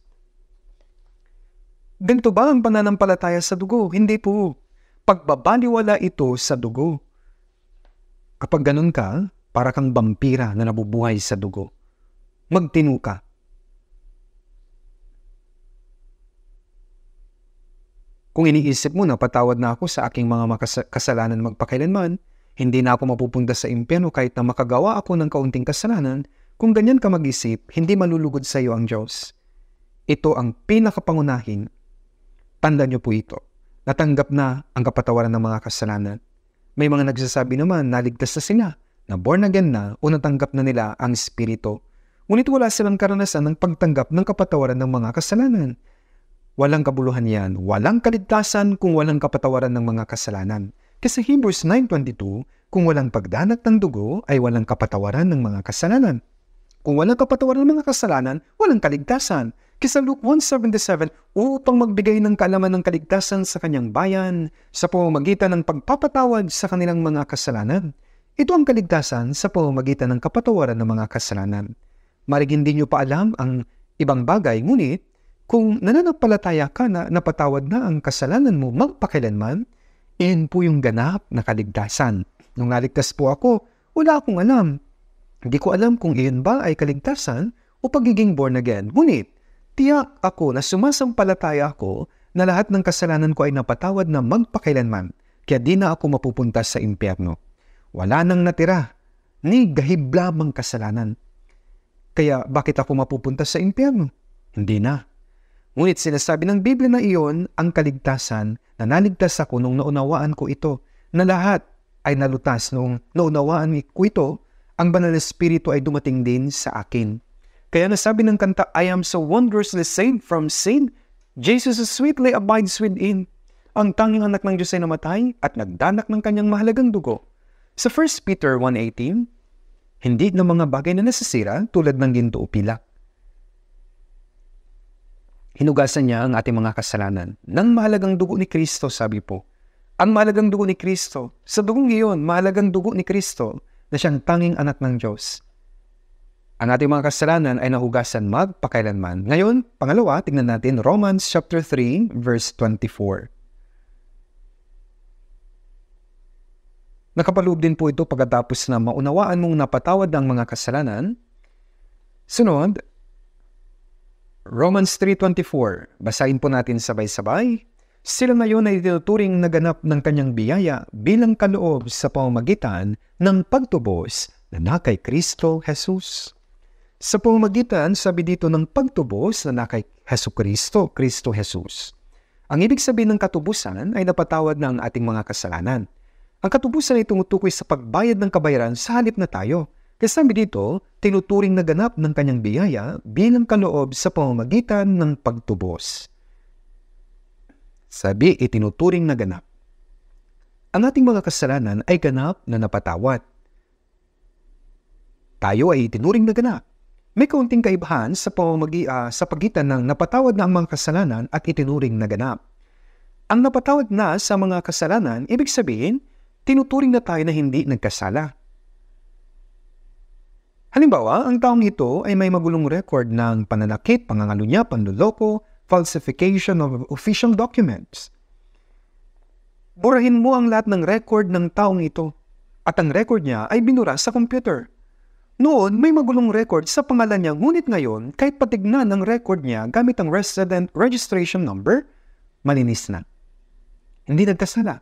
Ganito ba ang pananampalataya sa dugo? Hindi po. Pagbabaliwala ito sa dugo. Kapag ganun ka, para kang vampira na nabubuhay sa dugo. Magtinu ka. Kung iniisip mo na patawad na ako sa aking mga kasalanan magpakailanman, hindi na ako mapupunta sa impyerno kahit na makagawa ako ng kaunting kasalanan, kung ganyan ka mag-isip, hindi malulugod sa iyo ang Diyos. Ito ang pinakapangunahin. Tanda niyo po ito. Natanggap na ang kapatawaran ng mga kasalanan. May mga nagsasabi naman naligtas na sila, na born again na o natanggap na nila ang Espiritu. Ngunit wala silang karanasan ng pagtanggap ng kapatawaran ng mga kasalanan. Walang kabuluhan yan, walang kaligtasan kung walang kapatawaran ng mga kasalanan. Kasi Hebrews 9.22, kung walang pagdanak ng dugo ay walang kapatawaran ng mga kasalanan. Kung walang kapatawaran ng mga kasalanan, walang kaligtasan. Kisa Luke 1.77, upang magbigay ng kaalaman ng kaligtasan sa kanyang bayan sa pamamagitan ng pagpapatawad sa kanilang mga kasalanan. Ito ang kaligtasan sa pamamagitan ng kapatawaran ng mga kasalanan. Marig hindi nyo pa alam ang ibang bagay, ngunit kung nananampalataya ka na napatawad na ang kasalanan mo magpakailanman, iyon po yung ganap na kaligtasan. Nung naligtas po ako, wala akong alam hindi ko alam kung iyon ba ay kaligtasan o pagiging born again. Ngunit, tiyak ako na sumasampalataya ako na lahat ng kasalanan ko ay napatawad na magpakailanman, kaya di na ako mapupunta sa impyerno. Wala nang natira, ni gahib lamang kasalanan. Kaya bakit ako mapupunta sa impyerno? Hindi na. Ngunit sinasabi ng Biblia na iyon ang kaligtasan na naligtas ako nung naunawaan ko ito na lahat ay nalutas nung naunawaan ko ito ang banal na espiritu ay dumating din sa akin. Kaya nasabi ng kanta, I am so wondrously saved from sin. Jesus sweetly abides within. Ang tanging anak ng Diyos ay namatay at nagdanak ng kanyang mahalagang dugo. Sa 1 Peter 1.18, hindi ng mga bagay na nasisira tulad ng ginto o pilak. Hinugasan niya ang ating mga kasalanan ng mahalagang dugo ni Kristo, sabi po. Ang mahalagang dugo ni Kristo, sa dugong iyon, mahalagang dugo ni Kristo, na siyang tanging anak ng Diyos. Ang ating mga kasalanan ay nahugasan magpakailanman. Ngayon, pangalawa, tingnan natin Romans chapter 3 verse 24. Nakapaloob din po ito pagkatapos na maunawaan mong napatawad ang mga kasalanan. Sunod, Romans 3.24. Basahin po natin sabay-sabay. Sila ngayon ay tinuturing na ganap ng kanyang biyaya bilang kaloob sa pamamagitan ng pagtubos na nakay Kristo Jesus. Sa pamamagitan, sabi dito ng pagtubos na nakay Heso Kristo, Kristo Jesus. Ang ibig sabihin ng katubusan ay napatawad na ang ating mga kasalanan. Ang katubusan ay tumutukoy sa pagbayad ng kabayaran sa halip na tayo. Kasi sabi dito, tinuturing na ganap ng kanyang biyaya bilang kaloob sa pamamagitan ng pagtubos. Sabi itinuturing na ganap. Ang ating mga kasalanan ay ganap na napatawad. Tayo ay itinuring na ganap. May kaunting kaibahan sa, pamagi, uh, ah, sa pagitan ng napatawad na ang mga kasalanan at itinuring na ganap. Ang napatawad na sa mga kasalanan, ibig sabihin, tinuturing na tayo na hindi nagkasala. Halimbawa, ang taong ito ay may magulong record ng pananakit, pangangalunya, panluloko, falsification of official documents. Burahin mo ang lahat ng record ng taong ito at ang record niya ay binura sa computer. Noon, may magulong record sa pangalan niya ngunit ngayon kahit patignan ang record niya gamit ang resident registration number, malinis na. Hindi nagkasala.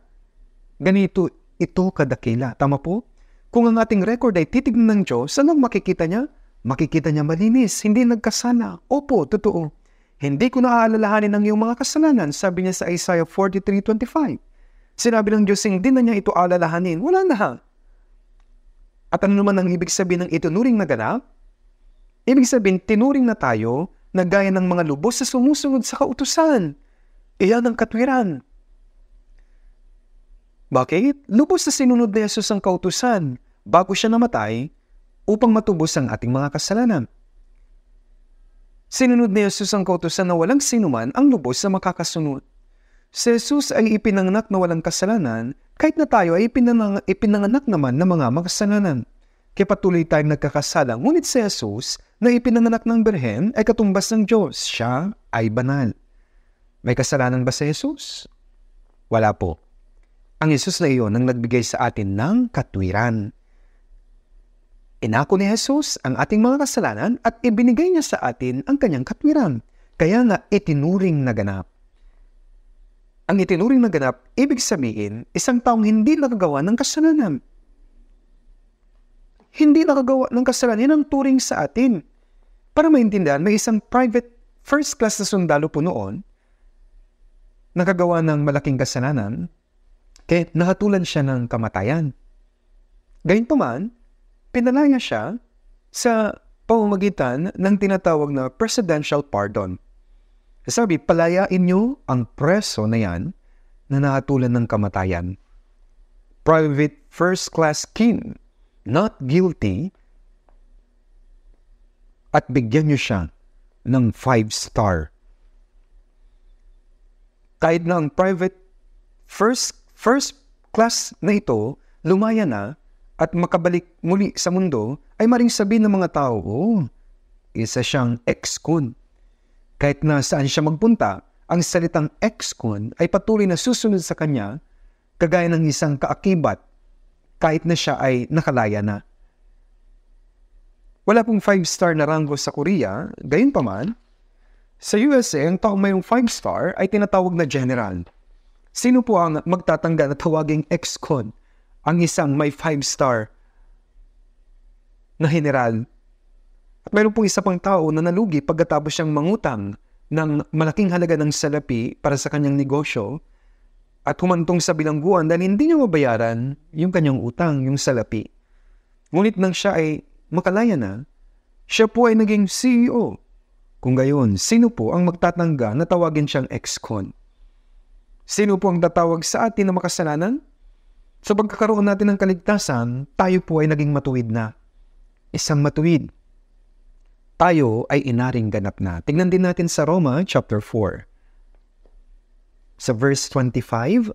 Ganito ito kadakila. Tama po? Kung ang ating record ay titignan ng Diyos, anong makikita niya? Makikita niya malinis, hindi nagkasala. Opo, totoo. Hindi ko na ang iyong mga kasalanan, sabi niya sa Isaiah 43.25. Sinabi ng Diyos, hindi na niya ito alalahanin. Wala na. At ano naman ang ibig sabihin ng itunuring na ganap? Ibig sabihin, tinuring na tayo na gaya ng mga lubos sa sumusunod sa kautusan. Iyan ang katwiran. Bakit? Lubos sa sinunod ni Jesus ang kautusan bago siya namatay upang matubos ang ating mga kasalanan. Sinunod ni Jesus ang kautosan na walang sinuman ang lubos na makakasunod. Si Jesus ay ipinanganak na walang kasalanan, kahit na tayo ay ipinang ipinanganak naman ng mga makasalanan. Kaya patuloy tayong nagkakasala, ngunit si Jesus na ipinanganak ng berhen ay katumbas ng Diyos. Siya ay banal. May kasalanan ba si Jesus? Wala po. Ang Jesus na iyon ang nagbigay sa atin ng katwiran. Inako ni Jesus ang ating mga kasalanan at ibinigay niya sa atin ang kanyang katwiran. Kaya nga itinuring na ganap. Ang itinuring na ganap, ibig sabihin, isang taong hindi nagagawa ng kasalanan. Hindi nakagawa ng kasalanan, ang turing sa atin. Para maintindihan, may isang private first class na sundalo po noon, nakagawa ng malaking kasalanan, kaya nahatulan siya ng kamatayan. Gayunpaman, pinalaya siya sa pamamagitan ng tinatawag na presidential pardon. Sabi, palayain niyo ang preso na yan na nahatulan ng kamatayan. Private first class king, not guilty, at bigyan niyo siya ng five star. Kahit na ang private first, first class na ito, lumaya na, at makabalik muli sa mundo ay maring sabihin ng mga tao, oh, isa siyang ex-con. Kahit na saan siya magpunta, ang salitang ex-con ay patuloy na susunod sa kanya kagaya ng isang kaakibat kahit na siya ay nakalaya na. Wala pong 5-star na rango sa Korea, gayon pa man, sa USA ang taong mayong 5-star ay tinatawag na general. Sino po ang magtatanggal na tawaging ex-con ang isang may 5-star na general. At mayroon pong isa pang tao na nalugi pagkatapos siyang mangutang ng malaking halaga ng salapi para sa kanyang negosyo at humantong sa bilangguan dahil hindi niya mabayaran yung kanyang utang, yung salapi. Ngunit nang siya ay makalaya na, siya po ay naging CEO. Kung gayon, sino po ang magtatangga na tawagin siyang ex-con? Sino po ang tatawag sa atin na makasalanan? Sa pagkakaroon natin ng kaligtasan, tayo po ay naging matuwid na. Isang matuwid. Tayo ay inaring ganap na. Tingnan din natin sa Roma chapter 4. Sa verse 25,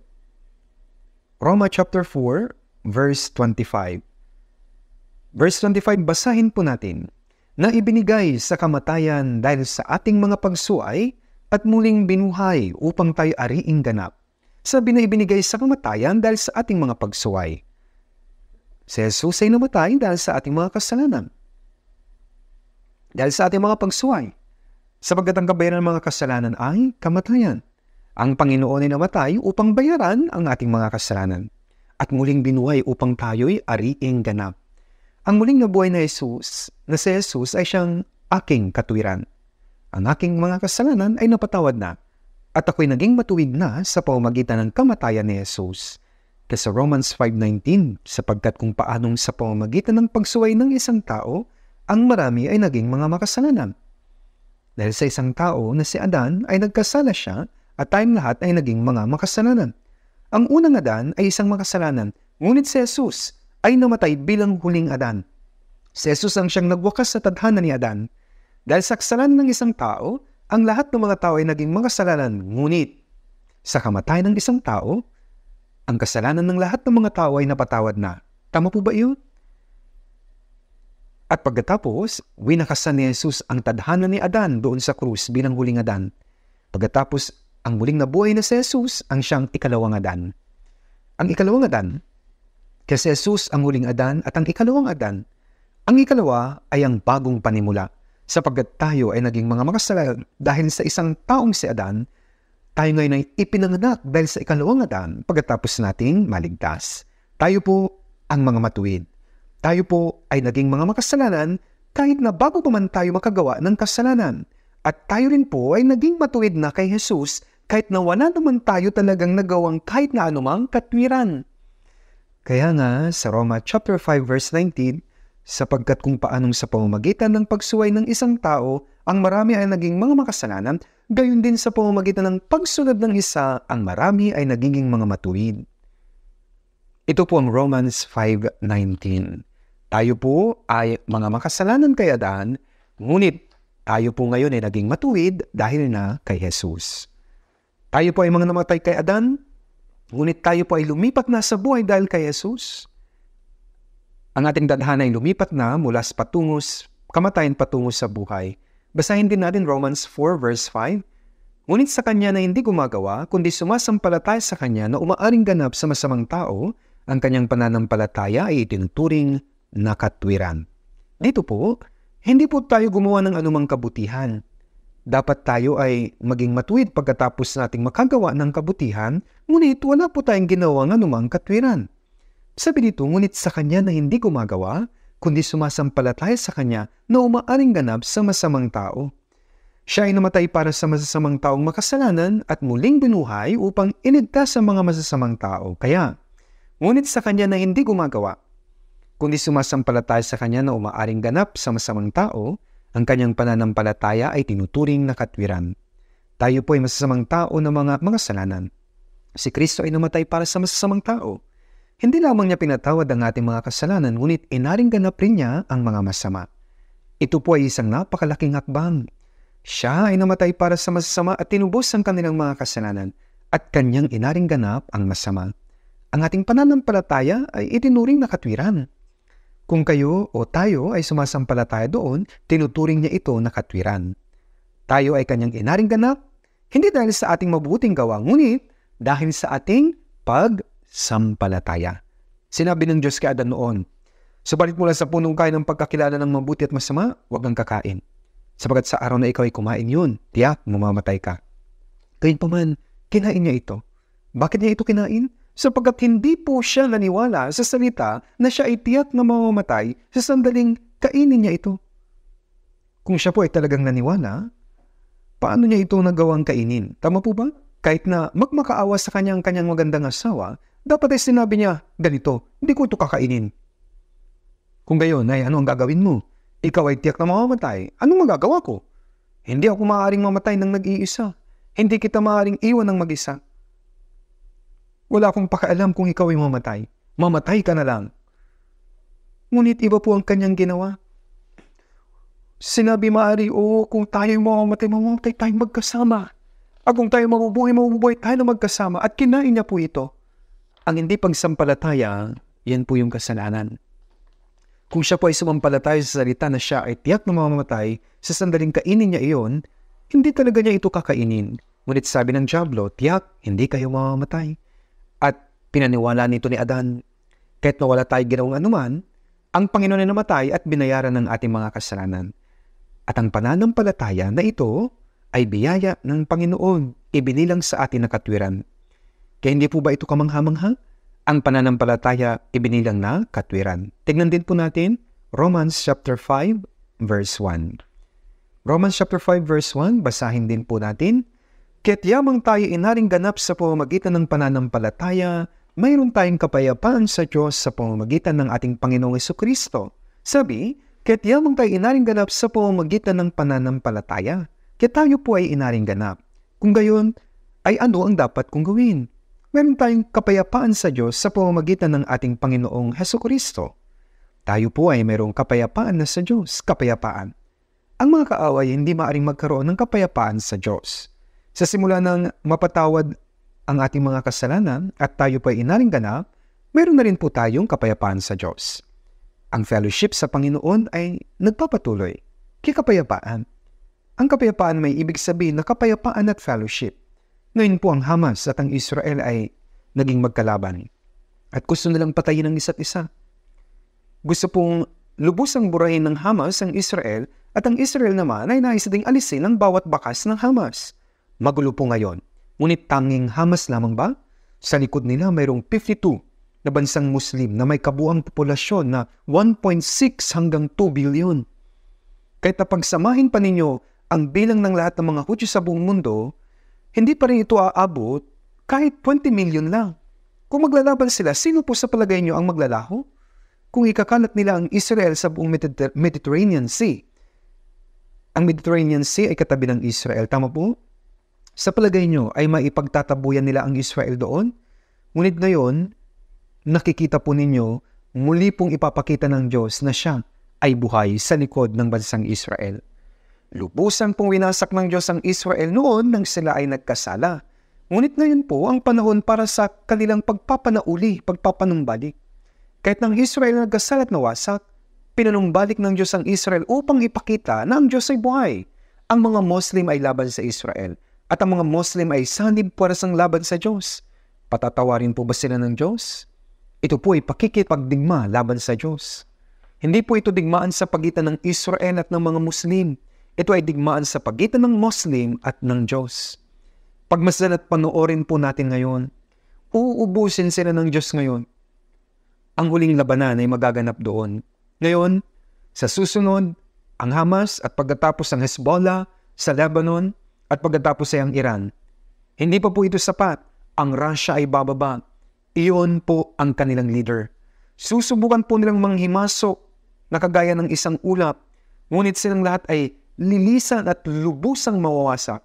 Roma chapter 4, verse 25. Verse 25, basahin po natin. Na ibinigay sa kamatayan dahil sa ating mga pagsuay at muling binuhay upang tayo ariing ganap sabi na ibinigay sa kamatayan dahil sa ating mga pagsuway. Si Jesus ay namatay dahil sa ating mga kasalanan. Dahil sa ating mga pagsuway. Sapagkat ang kabayaran ng mga kasalanan ay kamatayan. Ang Panginoon ay namatay upang bayaran ang ating mga kasalanan at muling binuhay upang tayo'y ariing ganap. Ang muling nabuhay na Jesus, na si Jesus ay siyang aking katwiran. Ang aking mga kasalanan ay napatawad na at ako'y naging matuwid na sa pamamagitan ng kamatayan ni Jesus. Kasi Romans 5.19, sapagkat kung paanong sa pamamagitan ng pagsuway ng isang tao, ang marami ay naging mga makasalanan. Dahil sa isang tao na si Adan ay nagkasala siya at tayong lahat ay naging mga makasalanan. Ang unang Adan ay isang makasalanan, ngunit si Jesus ay namatay bilang huling Adan. Si Jesus ang siyang nagwakas sa tadhana ni Adan. Dahil sa kasalanan ng isang tao, ang lahat ng mga tao ay naging mga salanan, ngunit sa kamatayan ng isang tao, ang kasalanan ng lahat ng mga tao ay napatawad na. Tama po ba iyon? At pagkatapos, winakasan ni Jesus ang tadhana ni Adan doon sa krus bilang huling Adan. Pagkatapos, ang muling nabuhay na si Jesus ang siyang ikalawang Adan. Ang ikalawang Adan, kasi si Jesus ang huling Adan at ang ikalawang Adan, ang ikalawa ay ang bagong panimula sapagkat tayo ay naging mga makasalan dahil sa isang taong si Adan, tayo ngayon ay ipinanganak dahil sa ikalawang Adan pagkatapos nating maligtas. Tayo po ang mga matuwid. Tayo po ay naging mga makasalanan kahit na bago pa man tayo makagawa ng kasalanan. At tayo rin po ay naging matuwid na kay Jesus kahit na wala naman tayo talagang nagawang kahit na anumang katwiran. Kaya nga sa Roma chapter 5 verse 19, sapagkat kung paanong sa pamamagitan ng pagsuway ng isang tao ang marami ay naging mga makasalanan, gayon din sa pamamagitan ng pagsunod ng isa ang marami ay nagiging mga matuwid. Ito po ang Romans 5.19. Tayo po ay mga makasalanan kay Adan, ngunit tayo po ngayon ay naging matuwid dahil na kay Jesus. Tayo po ay mga namatay kay Adan, ngunit tayo po ay lumipat na sa buhay dahil kay Jesus. Ang ating dadhana ay lumipat na mula sa patungos, kamatayan patungo sa buhay. Basahin din natin Romans 4 verse 5. Ngunit sa kanya na hindi gumagawa, kundi sumasampalataya sa kanya na umaaring ganap sa masamang tao, ang kanyang pananampalataya ay itinuturing na katwiran. Dito po, hindi po tayo gumawa ng anumang kabutihan. Dapat tayo ay maging matuwid pagkatapos nating makagawa ng kabutihan, ngunit wala po tayong ginawa ng anumang katwiran. Sabi dito, ngunit sa kanya na hindi gumagawa, kundi sumasampalataya sa kanya na umaaring ganap sa masamang tao. Siya ay namatay para sa masasamang taong makasalanan at muling binuhay upang iligtas sa mga masasamang tao. Kaya, ngunit sa kanya na hindi gumagawa, kundi sumasampalataya sa kanya na umaaring ganap sa masamang tao, ang kanyang pananampalataya ay tinuturing na katwiran. Tayo po ay masasamang tao na mga makasalanan. Si Kristo ay namatay para sa masasamang tao. Hindi lamang niya pinatawad ang ating mga kasalanan, ngunit inaringganap rin niya ang mga masama. Ito po ay isang napakalaking hakbang. Siya ay namatay para sa masasama at tinubos ang kanilang mga kasalanan at kanyang inaringganap ang masama. Ang ating pananampalataya ay itinuring na katwiran. Kung kayo o tayo ay sumasampalataya doon, tinuturing niya ito na katwiran. Tayo ay kanyang inaringganap, hindi dahil sa ating mabuting gawa, ngunit dahil sa ating pag sampalataya. Sinabi ng Diyos kay Adan noon, Subalit mula sa punong kain ng pagkakilala ng mabuti at masama, huwag kang kakain. Sapagat sa araw na ikaw ay kumain yun, tiyak mamamatay ka. pa man, kinain niya ito. Bakit niya ito kinain? Sapagkat hindi po siya naniwala sa salita na siya ay tiyak na mamamatay sa sandaling kainin niya ito. Kung siya po ay talagang naniwala, paano niya ito nagawang kainin? Tama po ba? Kahit na magmakaawa sa kanyang kanyang magandang asawa, dapat ay sinabi niya, ganito, hindi ko ito kakainin. Kung gayon ay ano ang gagawin mo? Ikaw ay tiyak na mamamatay. Anong magagawa ko? Hindi ako maaaring mamatay ng nag-iisa. Hindi kita maaaring iwan ng mag-isa. Wala akong pakaalam kung ikaw ay mamatay. Mamatay ka na lang. Ngunit iba po ang kanyang ginawa. Sinabi maari, oo, kung tayo ay mamamatay, mamamatay tayong magkasama. At ah, kung tayo mabubuhay, mabubuhay tayo na magkasama. At kinain niya po ito. Ang hindi pagsampalataya, yan po yung kasalanan. Kung siya po ay sumampalataya sa salita na siya ay tiyak na mamamatay, sa sandaling kainin niya iyon, hindi talaga niya ito kakainin. Ngunit sabi ng Diablo, tiyak, hindi kayo mamamatay. At pinaniwala nito ni Adan, kahit na wala tayo ginawang anuman, ang Panginoon ay namatay at binayaran ng ating mga kasalanan. At ang pananampalataya na ito ay biyaya ng Panginoon, ibinilang sa atin na katwiran. Kaya hindi po ba ito kamangha Ang pananampalataya ibinilang na katwiran. Tignan din po natin Romans chapter 5 verse 1. Romans chapter 5 verse 1, basahin din po natin. Kaya't yamang tayo inaring ganap sa pamamagitan ng pananampalataya, mayroon tayong kapayapaan sa Diyos sa pamamagitan ng ating Panginoong Yeso Kristo. Sabi, kaya't yamang tayo inaring ganap sa pamamagitan ng pananampalataya. Kaya tayo po ay inaring ganap. Kung gayon, ay ano ang dapat kong gawin? meron tayong kapayapaan sa Diyos sa pamamagitan ng ating Panginoong Heso Kristo. Tayo po ay mayroong kapayapaan na sa Diyos, kapayapaan. Ang mga kaaway hindi maaring magkaroon ng kapayapaan sa Diyos. Sa simula ng mapatawad ang ating mga kasalanan at tayo pa inaring ganap, meron na rin po tayong kapayapaan sa Diyos. Ang fellowship sa Panginoon ay nagpapatuloy, kikapayapaan. Ang kapayapaan may ibig sabihin na kapayapaan at fellowship. Ngayon po ang Hamas at ang Israel ay naging magkalaban. At gusto nilang patayin ang isa't isa. Gusto pong lubusang burahin ng Hamas ang Israel at ang Israel naman ay nais ding alisin ang bawat bakas ng Hamas. Magulo po ngayon. Ngunit tanging Hamas lamang ba? Sa likod nila mayroong 52 na bansang Muslim na may kabuang populasyon na 1.6 hanggang 2 bilyon. Kahit napagsamahin pa ninyo ang bilang ng lahat ng mga Hudyo sa buong mundo, hindi pa rin ito aabot kahit 20 million lang. Kung maglalaban sila, sino po sa palagay nyo ang maglalaho? Kung ikakalat nila ang Israel sa buong Mediter- Mediterranean Sea. Ang Mediterranean Sea ay katabi ng Israel, tama po? Sa palagay niyo ay maipagtatabuyan nila ang Israel doon? Ngunit ngayon, nakikita po ninyo, muli pong ipapakita ng Diyos na siya ay buhay sa likod ng bansang Israel. Lubusan pong winasak ng Diyos ang Israel noon nang sila ay nagkasala. Ngunit ngayon po ang panahon para sa kanilang pagpapanauli, pagpapanumbalik. Kahit ng Israel nagkasala at nawasak, pinanumbalik ng Diyos ang Israel upang ipakita na ang Diyos ay buhay. Ang mga Muslim ay laban sa Israel at ang mga Muslim ay sanib para sa laban sa Diyos. Patatawarin po ba sila ng Diyos? Ito po ay pakikipagdigma laban sa Diyos. Hindi po ito digmaan sa pagitan ng Israel at ng mga Muslim ito ay digmaan sa pagitan ng Muslim at ng Diyos. Pagmasdan at panoorin po natin ngayon, uubusin sila ng Diyos ngayon. Ang huling labanan ay magaganap doon. Ngayon, sa susunod, ang Hamas at pagkatapos ang Hezbollah sa Lebanon at pagkatapos ay ang Iran. Hindi pa po ito sapat. Ang Russia ay bababa. Iyon po ang kanilang leader. Susubukan po nilang manghimasok na kagaya ng isang ulap. Ngunit silang lahat ay lilisan at lubusang mawawasak.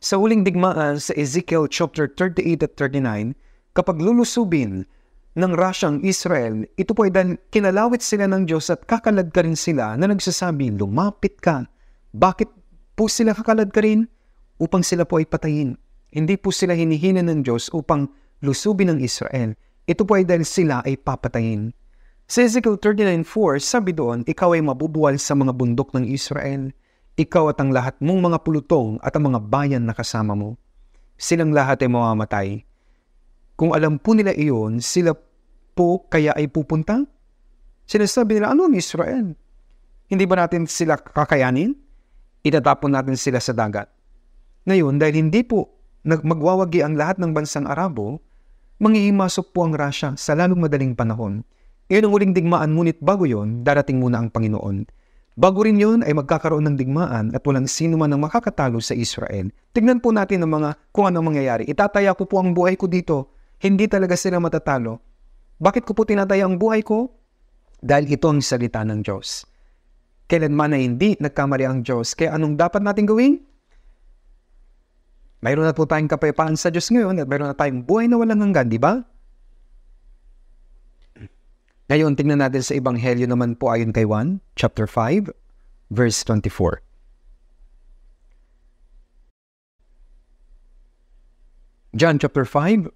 Sa huling digmaan sa Ezekiel chapter 38 at 39, kapag lulusubin ng Rasyang Israel, ito po ay dahil kinalawit sila ng Diyos at kakalad ka rin sila na nagsasabi, lumapit ka. Bakit po sila kakalad ka rin? Upang sila po ay patayin. Hindi po sila hinihina ng Diyos upang lusubin ng Israel. Ito po ay dahil sila ay papatayin. Sa Ezekiel 39.4, sabi doon, Ikaw ay mabubuwal sa mga bundok ng Israel, ikaw at ang lahat mong mga pulutong at ang mga bayan na kasama mo. Silang lahat ay mamamatay. Kung alam po nila iyon, sila po kaya ay pupunta? Sinasabi nila, ano ang Israel? Hindi ba natin sila kakayanin? Itatapon natin sila sa dagat. Ngayon, dahil hindi po magwawagi ang lahat ng bansang Arabo, manghihimasok po ang Russia sa lalong madaling panahon iyon ang huling digmaan, ngunit bago yon, darating muna ang Panginoon. Bago rin yon ay magkakaroon ng digmaan at walang sino man ang makakatalo sa Israel. Tignan po natin ang mga kung anong mangyayari. Itataya ko po ang buhay ko dito. Hindi talaga sila matatalo. Bakit ko po tinataya ang buhay ko? Dahil ito ang salita ng Diyos. Kailanman ay hindi nagkamali ang Diyos. Kaya anong dapat natin gawin? Mayroon na po tayong kapayapaan sa Diyos ngayon at mayroon na tayong buhay na walang hanggan, di ba? Ngayon, tingnan natin sa Ebanghelyo naman po ayon kay Juan, chapter 5, verse 24. John chapter 5,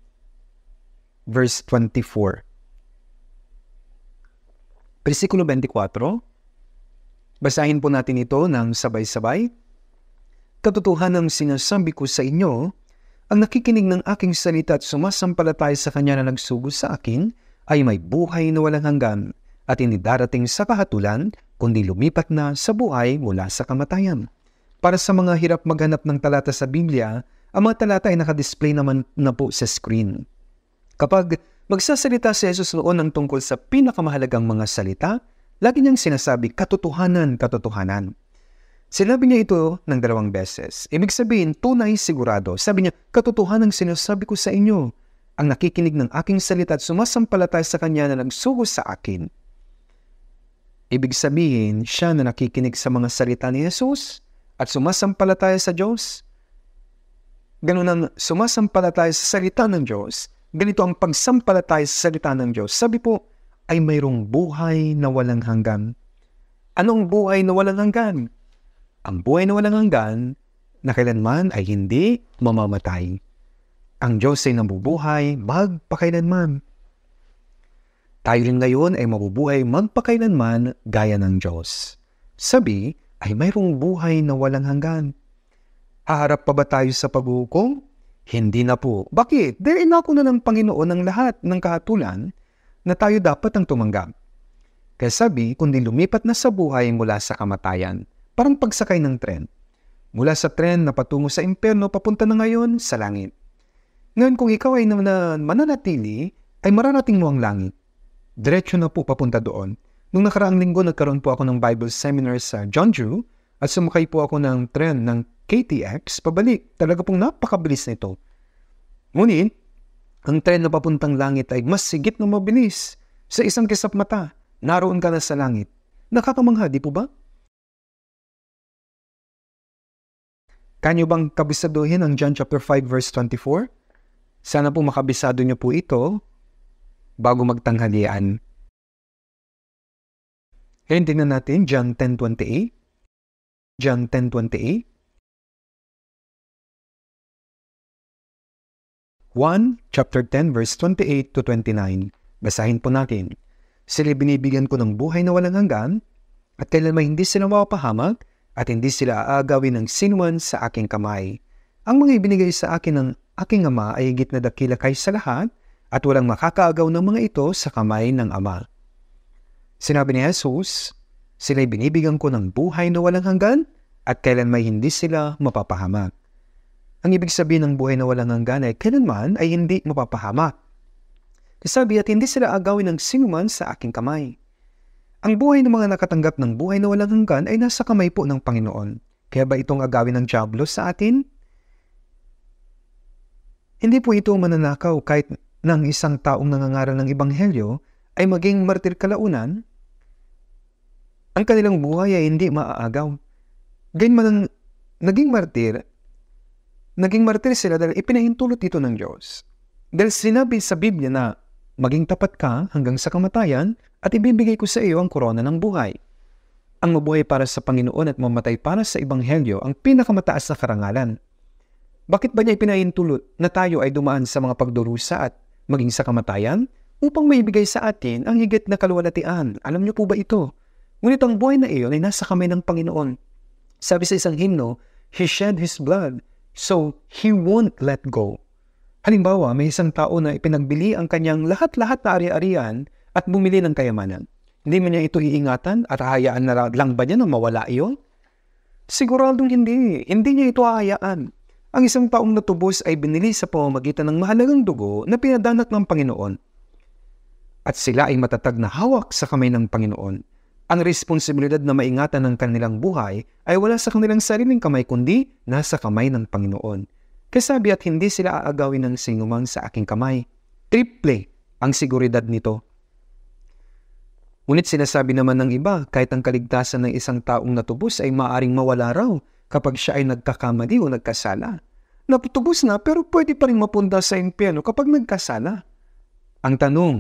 verse 24. Versikulo 24, basahin po natin ito ng sabay-sabay. Katotohan ang sinasabi ko sa inyo, ang nakikinig ng aking salita at sumasampalataya sa kanya na nagsugo sa akin, ay may buhay na walang hanggan at hindi darating sa kahatulan kundi lumipat na sa buhay mula sa kamatayan. Para sa mga hirap maghanap ng talata sa Biblia, ang mga talata ay nakadisplay naman na po sa screen. Kapag magsasalita si Jesus noon ng tungkol sa pinakamahalagang mga salita, lagi niyang sinasabi katotohanan, katotohanan. Sinabi niya ito ng dalawang beses. Ibig sabihin, tunay sigurado. Sabi niya, katotohanan ang sinasabi ko sa inyo ang nakikinig ng aking salita at sumasampalatay sa kanya na nagsugo sa akin. Ibig sabihin, siya na nakikinig sa mga salita ni Jesus at sumasampalataya sa Diyos. Ganun ang sumasampalataya sa salita ng Diyos. Ganito ang pagsampalataya sa salita ng Diyos. Sabi po, ay mayroong buhay na walang hanggan. Anong buhay na walang hanggan? Ang buhay na walang hanggan na kailanman ay hindi mamamatay. Ang Diyos ay nabubuhay magpakailanman. Tayo rin ngayon ay mabubuhay magpakailanman gaya ng Diyos. Sabi ay mayroong buhay na walang hanggan. Haharap pa ba tayo sa paghukom? Hindi na po. Bakit? Dahil inako na ng Panginoon ang lahat ng kahatulan na tayo dapat ang tumanggap. Kaya sabi, kundi lumipat na sa buhay mula sa kamatayan, parang pagsakay ng tren. Mula sa tren na patungo sa impyerno, papunta na ngayon sa langit. Ngayon kung ikaw ay mananatili, ay mararating mo ang langit. Diretso na po papunta doon. Nung nakaraang linggo, nagkaroon po ako ng Bible seminar sa John Drew at sumakay po ako ng tren ng KTX pabalik. Talaga pong napakabilis nito. Ngunit, ang tren na papuntang langit ay mas sigit na mabilis. Sa isang kisap mata, naroon ka na sa langit. Nakakamangha, di po ba? Kanyo bang kabisaduhin ang John chapter 5 verse 24? Sana po makabisado niyo po ito bago magtanghalian. Ngayon tingnan natin John 10.28. John 10.28. 1 chapter 10 verse 28 to 29. Basahin po natin. Sila binibigyan ko ng buhay na walang hanggan at kailanman hindi sila mapapahamak at hindi sila aagawin ng sinuman sa aking kamay. Ang mga ibinigay sa akin ng Aking ama ay higit na dakila kay sa lahat at walang makakaagaw ng mga ito sa kamay ng ama. Sinabi ni Jesus, sila'y binibigyan ko ng buhay na walang hanggan at kailan may hindi sila mapapahamak. Ang ibig sabihin ng buhay na walang hanggan ay kailanman ay hindi mapapahamak. Sabi at hindi sila agawin ng sinuman sa aking kamay. Ang buhay ng mga nakatanggap ng buhay na walang hanggan ay nasa kamay po ng Panginoon. Kaya ba itong agawin ng Diablo sa atin? Hindi po ito mananakaw kahit ng isang taong nangangaral ng Ebanghelyo ay maging martir kalaunan, ang kanilang buhay ay hindi maaagaw. Gayunman ang naging martir, naging martir sila dahil ipinahintulot ito ng Diyos. Dahil sinabi sa Biblia na maging tapat ka hanggang sa kamatayan at ibibigay ko sa iyo ang korona ng buhay. Ang mabuhay para sa Panginoon at mamatay para sa Ebanghelyo ang pinakamataas na karangalan. Bakit ba niya ipinaintulot na tayo ay dumaan sa mga pagdurusa at maging sa kamatayan upang maibigay sa atin ang higit na kaluwalatian? Alam niyo po ba ito? Ngunit ang buhay na iyon ay nasa kamay ng Panginoon. Sabi sa isang himno, He shed His blood, so He won't let go. Halimbawa, may isang tao na ipinagbili ang kanyang lahat-lahat na ari-arian at bumili ng kayamanan. Hindi man niya ito iingatan at hahayaan na lang ba niya na mawala iyon? Siguradong hindi. Hindi niya ito hahayaan. Ang isang taong natubos ay binili sa pamamagitan ng mahalagang dugo na pinadanat ng Panginoon. At sila ay matatag na hawak sa kamay ng Panginoon. Ang responsibilidad na maingatan ng kanilang buhay ay wala sa kanilang sariling kamay kundi nasa kamay ng Panginoon. Kasabi at hindi sila aagawin ng sinumang sa aking kamay. Triple ang siguridad nito. Ngunit sinasabi naman ng iba, kahit ang kaligtasan ng isang taong natubos ay maaring mawala raw kapag siya ay nagkakamali o nagkasala. Naputubos na pero pwede pa rin mapunta sa impyerno kapag nagkasala. Ang tanong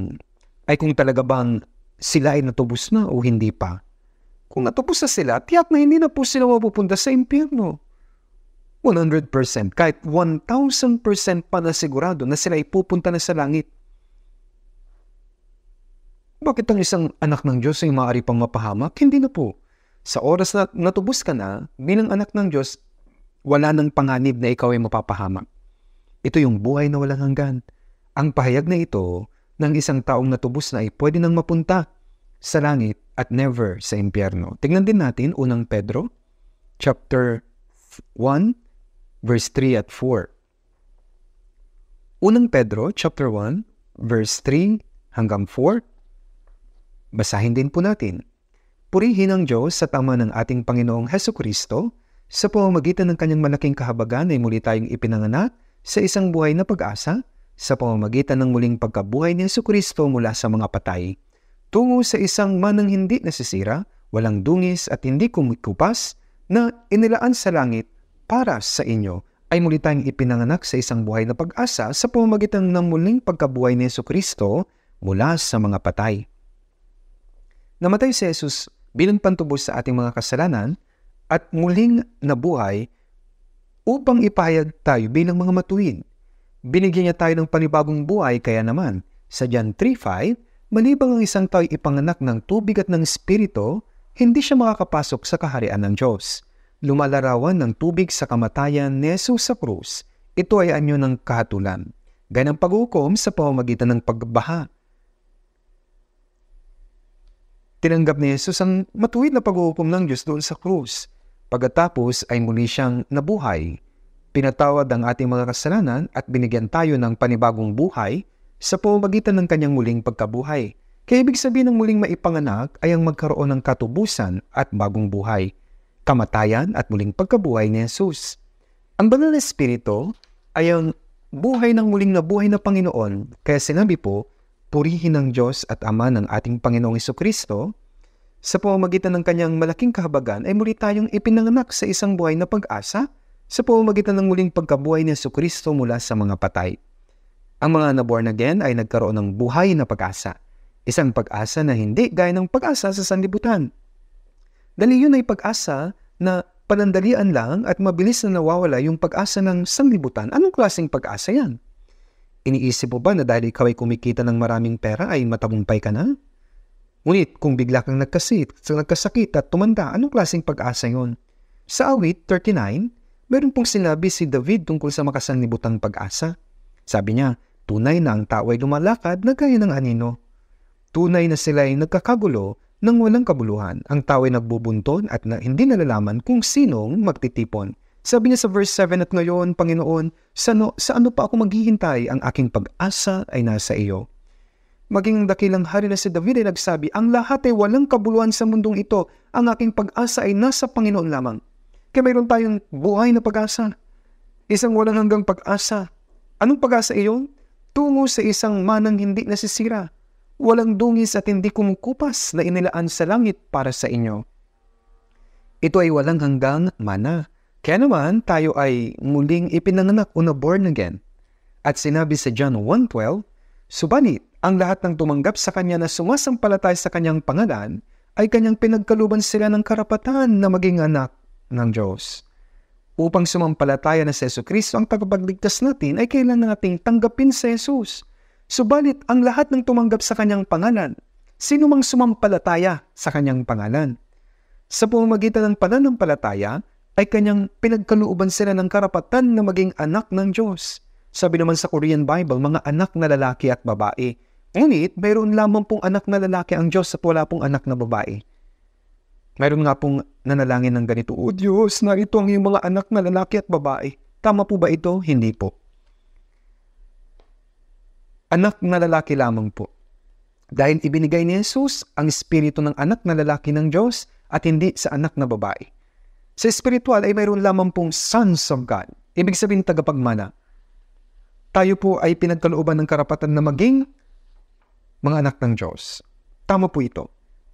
ay kung talaga bang sila ay natubos na o hindi pa. Kung natubos na sila, tiyak na hindi na po sila mapupunta sa impyerno. 100%, kahit 1,000% pa na sigurado na sila ay pupunta na sa langit. Bakit ang isang anak ng Diyos ay maaari pang mapahamak? Hindi na po. Sa oras na natubos ka na, bilang anak ng Diyos, wala nang panganib na ikaw ay mapapahamak. Ito yung buhay na walang hanggan. Ang pahayag na ito ng isang taong natubos na ay pwede nang mapunta sa langit at never sa impyerno. Tingnan din natin unang Pedro chapter 1 verse 3 at 4. Unang Pedro chapter 1 verse 3 hanggang 4. Basahin din po natin. Purihin ang Diyos sa tama ng ating Panginoong Heso Kristo sa pamamagitan ng kanyang malaking kahabagan ay muli tayong ipinanganak sa isang buhay na pag-asa sa pamamagitan ng muling pagkabuhay ni Yesu Kristo mula sa mga patay tungo sa isang manang hindi nasisira, walang dungis at hindi kumikupas na inilaan sa langit para sa inyo ay muli tayong ipinanganak sa isang buhay na pag-asa sa pamamagitan ng muling pagkabuhay ni Yesu Kristo mula sa mga patay. Namatay si Jesus bilang pantubos sa ating mga kasalanan at muling nabuhay upang ipahayag tayo bilang mga matuwid. Binigyan niya tayo ng panibagong buhay kaya naman sa John 3.5, malibang ang isang tao ipanganak ng tubig at ng espiritu, hindi siya makakapasok sa kaharian ng Diyos. Lumalarawan ng tubig sa kamatayan ni Jesus sa krus. Ito ay anyo ng kahatulan. Ganang pag paghukom sa pamamagitan ng pagbaha Tinanggap ni Jesus ang matuwid na paghuhukom ng Diyos doon sa krus. Pagkatapos ay muli siyang nabuhay. Pinatawad ang ating mga kasalanan at binigyan tayo ng panibagong buhay sa pamamagitan ng kanyang muling pagkabuhay. Kaya ibig sabihin ng muling maipanganak ay ang magkaroon ng katubusan at bagong buhay, kamatayan at muling pagkabuhay ni Jesus. Ang banal na espiritu ay ang buhay ng muling nabuhay na Panginoon, kaya sinabi po purihin ng Diyos at Ama ng ating Panginoong Kristo, sa pamamagitan ng kanyang malaking kahabagan ay muli tayong ipinanganak sa isang buhay na pag-asa sa pamamagitan ng muling pagkabuhay ni Kristo mula sa mga patay. Ang mga naborn again ay nagkaroon ng buhay na pag-asa, isang pag-asa na hindi gaya ng pag-asa sa sanlibutan. Dali yun ay pag-asa na panandalian lang at mabilis na nawawala yung pag-asa ng sanlibutan. Anong klaseng pag-asa yan? Iniisip mo ba na dahil ikaw ay kumikita ng maraming pera ay matagumpay ka na? Ngunit kung bigla kang nagkasit, nagkasakit at tumanda, anong klaseng pag-asa yon? Sa awit 39, meron pong sinabi si David tungkol sa makasanlibutang pag-asa. Sabi niya, tunay na ang tao ay lumalakad na gaya ng anino. Tunay na sila ay nagkakagulo nang walang kabuluhan. Ang tao ay nagbubunton at na hindi nalalaman kung sinong magtitipon. Sabi niya sa verse 7 at ngayon, Panginoon, sa ano, sa ano pa ako maghihintay? Ang aking pag-asa ay nasa iyo. Maging dakilang hari na si David ay nagsabi, Ang lahat ay walang kabuluhan sa mundong ito. Ang aking pag-asa ay nasa Panginoon lamang. Kaya mayroon tayong buhay na pag-asa. Isang walang hanggang pag-asa. Anong pag-asa iyon? Tungo sa isang manang hindi nasisira. Walang dungis at hindi kumukupas na inilaan sa langit para sa inyo. Ito ay walang hanggang mana kaya naman tayo ay muling ipinanganak o born again. At sinabi sa John 1.12, Subalit, ang lahat ng tumanggap sa kanya na sumasampalatay sa kanyang pangalan ay kanyang pinagkaluban sila ng karapatan na maging anak ng Diyos. Upang sumampalataya na si Yesu Kristo ang tagapagligtas natin ay kailan nating tanggapin sa Jesus. Subalit, ang lahat ng tumanggap sa kanyang pangalan, sino mang sumampalataya sa kanyang pangalan. Sa pumamagitan ng pananampalataya, ay kanyang pinagkalooban sila ng karapatan na maging anak ng Diyos. Sabi naman sa Korean Bible, mga anak na lalaki at babae. Ngunit, mayroon lamang pong anak na lalaki ang Diyos at wala pong anak na babae. Mayroon nga pong nanalangin ng ganito, O Diyos, narito ang iyong mga anak na lalaki at babae. Tama po ba ito? Hindi po. Anak na lalaki lamang po. Dahil ibinigay ni Jesus ang espiritu ng anak na lalaki ng Diyos at hindi sa anak na babae. Sa spiritual ay mayroon lamang pong sons of God. Ibig sabihin tagapagmana. Tayo po ay pinagkalooban ng karapatan na maging mga anak ng Diyos. Tama po ito.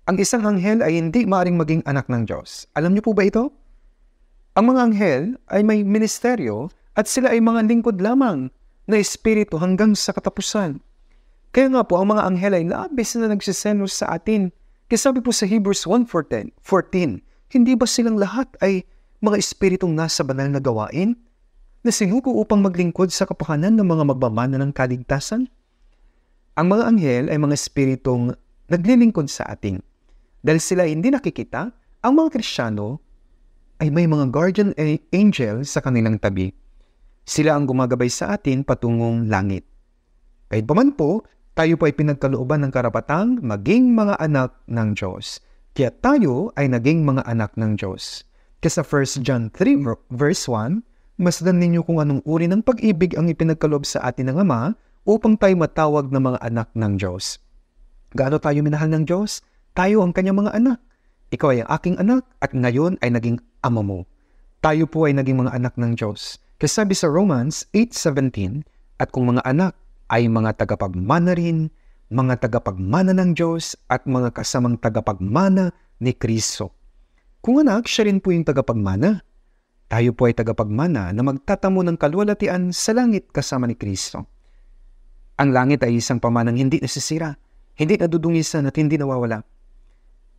Ang isang anghel ay hindi maaring maging anak ng Diyos. Alam niyo po ba ito? Ang mga anghel ay may ministeryo at sila ay mga lingkod lamang na espiritu hanggang sa katapusan. Kaya nga po, ang mga anghel ay labis na nagsiselos sa atin. Kasabi po sa Hebrews 14 hindi ba silang lahat ay mga espiritong nasa banal na gawain? Na sinuko upang maglingkod sa kapakanan ng mga magbamana ng kaligtasan? Ang mga anghel ay mga espiritong naglilingkod sa atin. Dahil sila hindi nakikita, ang mga Krisyano ay may mga guardian angel sa kanilang tabi. Sila ang gumagabay sa atin patungong langit. Kahit pa po, tayo po ay pinagkalooban ng karapatang maging mga anak ng Diyos. Kaya tayo ay naging mga anak ng Diyos. Kaya sa 1 John 3 verse 1, Masdan ninyo kung anong uri ng pag-ibig ang ipinagkalob sa atin ng Ama upang tayo matawag na mga anak ng Diyos. Gaano tayo minahal ng Diyos? Tayo ang kanyang mga anak. Ikaw ay ang aking anak at ngayon ay naging ama mo. Tayo po ay naging mga anak ng Diyos. Kasi sabi sa Romans 8.17, At kung mga anak ay mga tagapagmana rin mga tagapagmana ng Diyos at mga kasamang tagapagmana ni Kristo. Kung anak, siya rin po yung tagapagmana. Tayo po ay tagapagmana na magtatamo ng kalwalatian sa langit kasama ni Kristo. Ang langit ay isang pamanang hindi nasisira, hindi nadudungisan at hindi nawawala.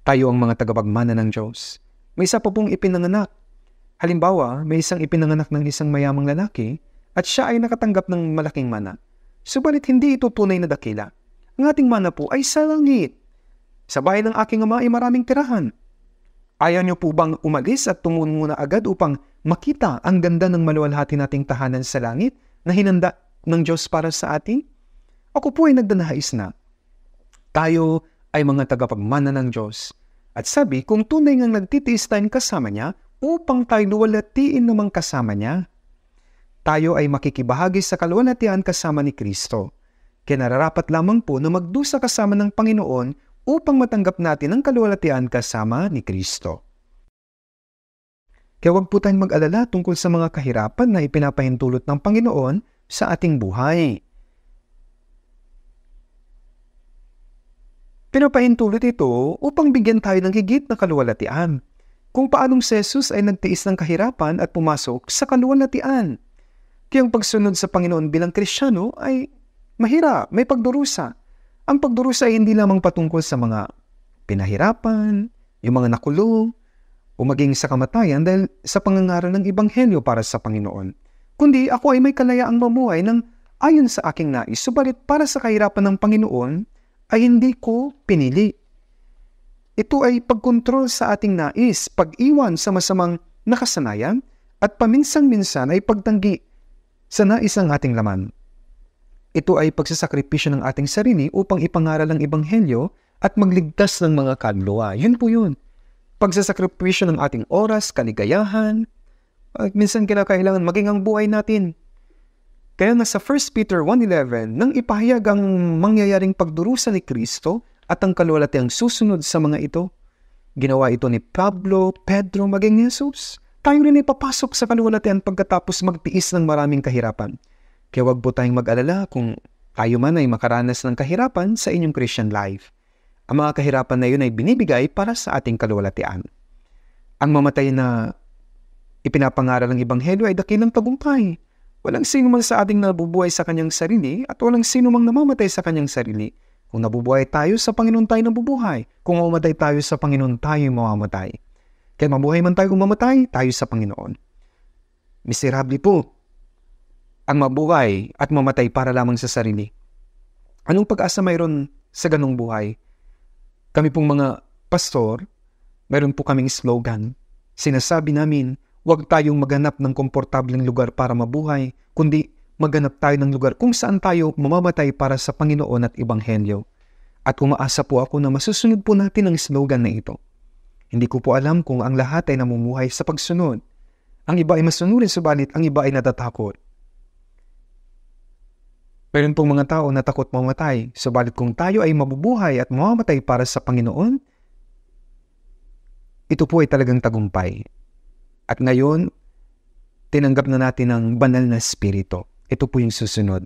Tayo ang mga tagapagmana ng Diyos. May isa pa pong ipinanganak. Halimbawa, may isang ipinanganak ng isang mayamang lalaki at siya ay nakatanggap ng malaking mana. Subalit hindi ito tunay na dakila ang ating mana po ay sa langit. Sa bahay ng aking ama ay maraming tirahan. Ayaw niyo po bang umalis at tumungo na agad upang makita ang ganda ng maluwalhati nating tahanan sa langit na hinanda ng Diyos para sa atin? Ako po ay nagdanahais na tayo ay mga tagapagmana ng Diyos. At sabi, kung tunay ngang nagtitiis tayong kasama niya, upang tayo luwalatiin namang kasama niya, tayo ay makikibahagi sa kaluwalhatian kasama ni Kristo kaya nararapat lamang po na magdusa kasama ng Panginoon upang matanggap natin ang kaluwalhatian kasama ni Kristo. Kaya huwag po tayong mag-alala tungkol sa mga kahirapan na ipinapahintulot ng Panginoon sa ating buhay. Pinapahintulot ito upang bigyan tayo ng higit na kaluwalhatian kung paanong si Jesus ay nagtiis ng kahirapan at pumasok sa kaluwalhatian. Kaya ang pagsunod sa Panginoon bilang Krisyano ay Mahirap, may pagdurusa. Ang pagdurusa ay hindi lamang patungkol sa mga pinahirapan, yung mga nakulong, o maging sa kamatayan dahil sa pangangaral ng Ibanghelyo para sa Panginoon. Kundi ako ay may kalayaang mamuhay ng ayon sa aking nais, subalit para sa kahirapan ng Panginoon ay hindi ko pinili. Ito ay pagkontrol sa ating nais, pag-iwan sa masamang nakasanayan, at paminsan-minsan ay pagtanggi sa nais ng ating laman. Ito ay pagsasakripisyo ng ating sarili upang ipangaral ang Ebanghelyo at magligtas ng mga kaluluwa. Yun po yun. Pagsasakripisyo ng ating oras, kaligayahan, at minsan kailangan maging ang buhay natin. Kaya nasa sa 1 Peter 1.11, nang ipahayag ang mangyayaring pagdurusa ni Kristo at ang kalulatiang susunod sa mga ito, ginawa ito ni Pablo, Pedro, maging Jesus. Tayo rin ay papasok sa kalulatian pagkatapos magtiis ng maraming kahirapan. Kaya wag po tayong mag-alala kung tayo man ay makaranas ng kahirapan sa inyong Christian life. Ang mga kahirapan na yun ay binibigay para sa ating kaluwalatian. Ang mamatay na ipinapangaral ng Ebanghelyo ay dakilang tagumpay. Walang sino man sa ating nabubuhay sa kanyang sarili at walang sino mang namamatay sa kanyang sarili. Kung nabubuhay tayo, sa Panginoon tayo nabubuhay. Kung mamatay tayo, sa Panginoon tayo mamamatay. Kaya mabuhay man tayo kung mamatay, tayo sa Panginoon. Miserable po ang mabuhay at mamatay para lamang sa sarili. Anong pag-asa mayroon sa ganong buhay? Kami pong mga pastor, mayroon po kaming slogan. Sinasabi namin, huwag tayong maganap ng komportableng lugar para mabuhay, kundi maganap tayo ng lugar kung saan tayo mamamatay para sa Panginoon at Ebanghelyo. At umaasa po ako na masusunod po natin ang slogan na ito. Hindi ko po alam kung ang lahat ay namumuhay sa pagsunod. Ang iba ay masunurin subalit ang iba ay natatakot. Meron pong mga tao na takot mamatay, subalit kung tayo ay mabubuhay at mamamatay para sa Panginoon, ito po ay talagang tagumpay. At ngayon, tinanggap na natin ang banal na spirito. Ito po yung susunod.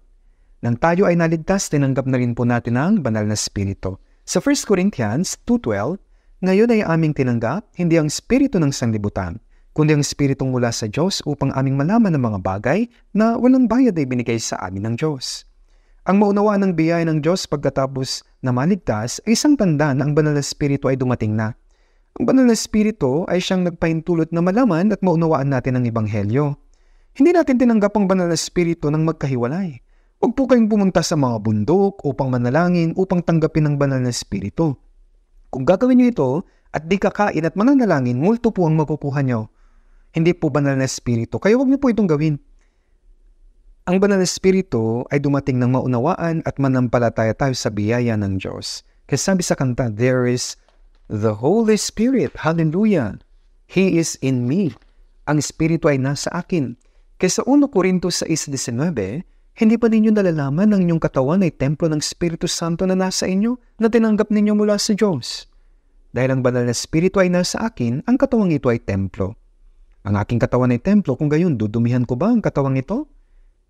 Nang tayo ay naligtas, tinanggap na rin po natin ang banal na spirito. Sa 1 Corinthians 2.12, ngayon ay aming tinanggap hindi ang spirito ng sanlibutan, kundi ang spiritong mula sa Diyos upang aming malaman ng mga bagay na walang bayad ay binigay sa amin ng Diyos. Ang maunawa ng biyaya ng Diyos pagkatapos na maligtas ay isang tanda na ang banal na spirito ay dumating na. Ang banal na spirito ay siyang nagpahintulot na malaman at maunawaan natin ang ebanghelyo. Hindi natin tinanggap ang banal na spirito ng magkahiwalay. Huwag po kayong pumunta sa mga bundok upang manalangin upang tanggapin ang banal na spirito. Kung gagawin niyo ito at di kakain at mananalangin, multo po ang makukuha niyo. Hindi po banal na spirito, kaya huwag niyo po itong gawin. Ang banal na espiritu ay dumating ng maunawaan at manampalataya tayo sa biyaya ng Diyos. Kasi sabi sa kanta, there is the Holy Spirit. Hallelujah! He is in me. Ang Espiritu ay nasa akin. Kasi sa 1 Corintos 6.19, hindi pa ninyo nalalaman ang inyong katawan ay templo ng Espiritu Santo na nasa inyo na tinanggap ninyo mula sa Diyos. Dahil ang banal na Espiritu ay nasa akin, ang katawang ito ay templo. Ang aking katawan ay templo, kung gayon, dudumihan ko ba ang katawang ito?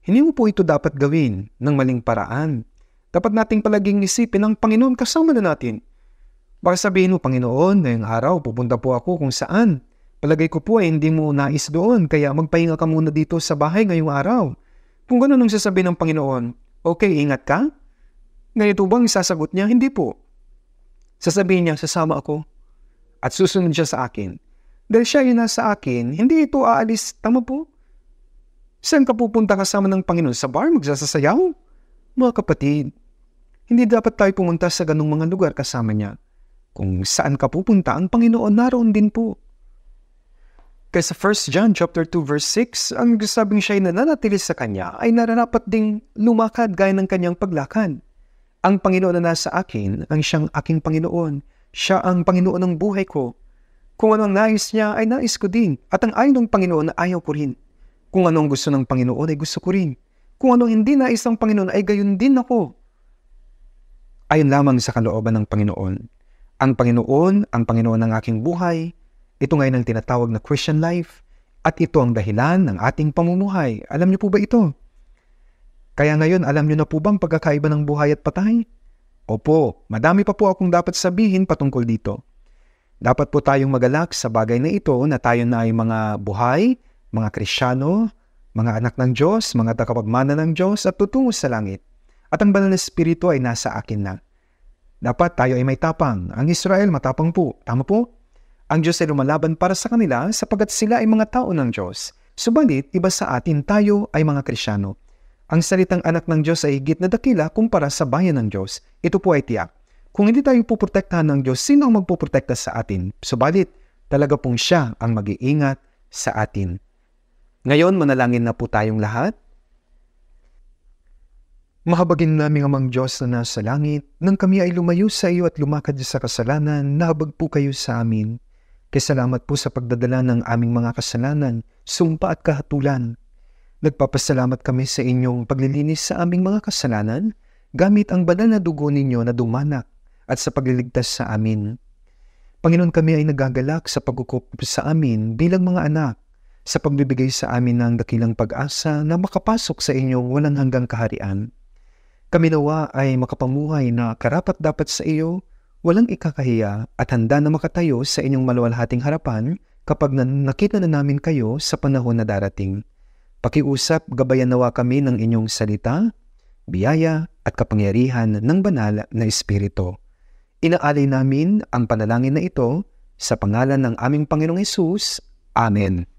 Hindi mo po ito dapat gawin ng maling paraan. Dapat nating palaging isipin ang Panginoon kasama na natin. Baka sabihin mo, Panginoon, ngayong araw pupunta po ako kung saan. Palagay ko po ay hindi mo nais doon, kaya magpahinga ka muna dito sa bahay ngayong araw. Kung ganun ang sasabihin ng Panginoon, okay, ingat ka? Ganito bang sasagot niya? Hindi po. Sasabihin niya, sasama ako. At susunod siya sa akin. Dahil siya yung sa akin, hindi ito aalis. Tama po? Saan ka pupunta kasama ng Panginoon? Sa bar? Magsasasayaw? Mga kapatid, hindi dapat tayo pumunta sa ganung mga lugar kasama niya. Kung saan ka pupunta, ang Panginoon naroon din po. Kaya sa 1 John chapter 2 verse 6, ang nagsasabing siya ay nananatili sa kanya ay nararapat ding lumakad gaya ng kanyang paglakan. Ang Panginoon na nasa akin ang siyang aking Panginoon. Siya ang Panginoon ng buhay ko. Kung ano ang nais niya ay nais ko din at ang ayaw ng Panginoon ayaw ko rin. Kung anong gusto ng Panginoon ay gusto ko rin. Kung anong hindi na isang Panginoon ay gayon din ako. Ayon lamang sa kalooban ng Panginoon. Ang Panginoon, ang Panginoon ng aking buhay, ito ngayon ang tinatawag na Christian life at ito ang dahilan ng ating pamumuhay. Alam niyo po ba ito? Kaya ngayon, alam niyo na po bang pagkakaiba ng buhay at patay? Opo, madami pa po akong dapat sabihin patungkol dito. Dapat po tayong magalak sa bagay na ito na tayo na ay mga buhay mga Krisyano, mga anak ng Diyos, mga takapagmana ng Diyos at tutungo sa langit. At ang banal na spirito ay nasa akin na. Dapat tayo ay may tapang. Ang Israel matapang po. Tama po? Ang Diyos ay lumalaban para sa kanila sapagat sila ay mga tao ng Diyos. Subalit, iba sa atin tayo ay mga Krisyano. Ang salitang anak ng Diyos ay higit na dakila kumpara sa bayan ng Diyos. Ito po ay tiyak. Kung hindi tayo puprotektahan ng Diyos, sino ang magpuprotekta sa atin? Subalit, talaga pong siya ang mag-iingat sa atin. Ngayon, manalangin na po tayong lahat. Mahabagin namin amang Diyos na nasa langit, nang kami ay lumayo sa iyo at lumakad sa kasalanan, nahabag po kayo sa amin. Kasalamat po sa pagdadala ng aming mga kasalanan, sumpa at kahatulan. Nagpapasalamat kami sa inyong paglilinis sa aming mga kasalanan gamit ang banal na dugo ninyo na dumanak at sa pagliligtas sa amin. Panginoon kami ay nagagalak sa pagkukup sa amin bilang mga anak sa pagbibigay sa amin ng dakilang pag-asa na makapasok sa inyong walang hanggang kaharian. Kami nawa ay makapamuhay na karapat dapat sa iyo, walang ikakahiya at handa na makatayo sa inyong maluwalhating harapan kapag nakita na namin kayo sa panahon na darating. Pakiusap, gabayan nawa kami ng inyong salita, biyaya at kapangyarihan ng banal na Espiritu. Inaalay namin ang panalangin na ito sa pangalan ng aming Panginoong Isus. Amen.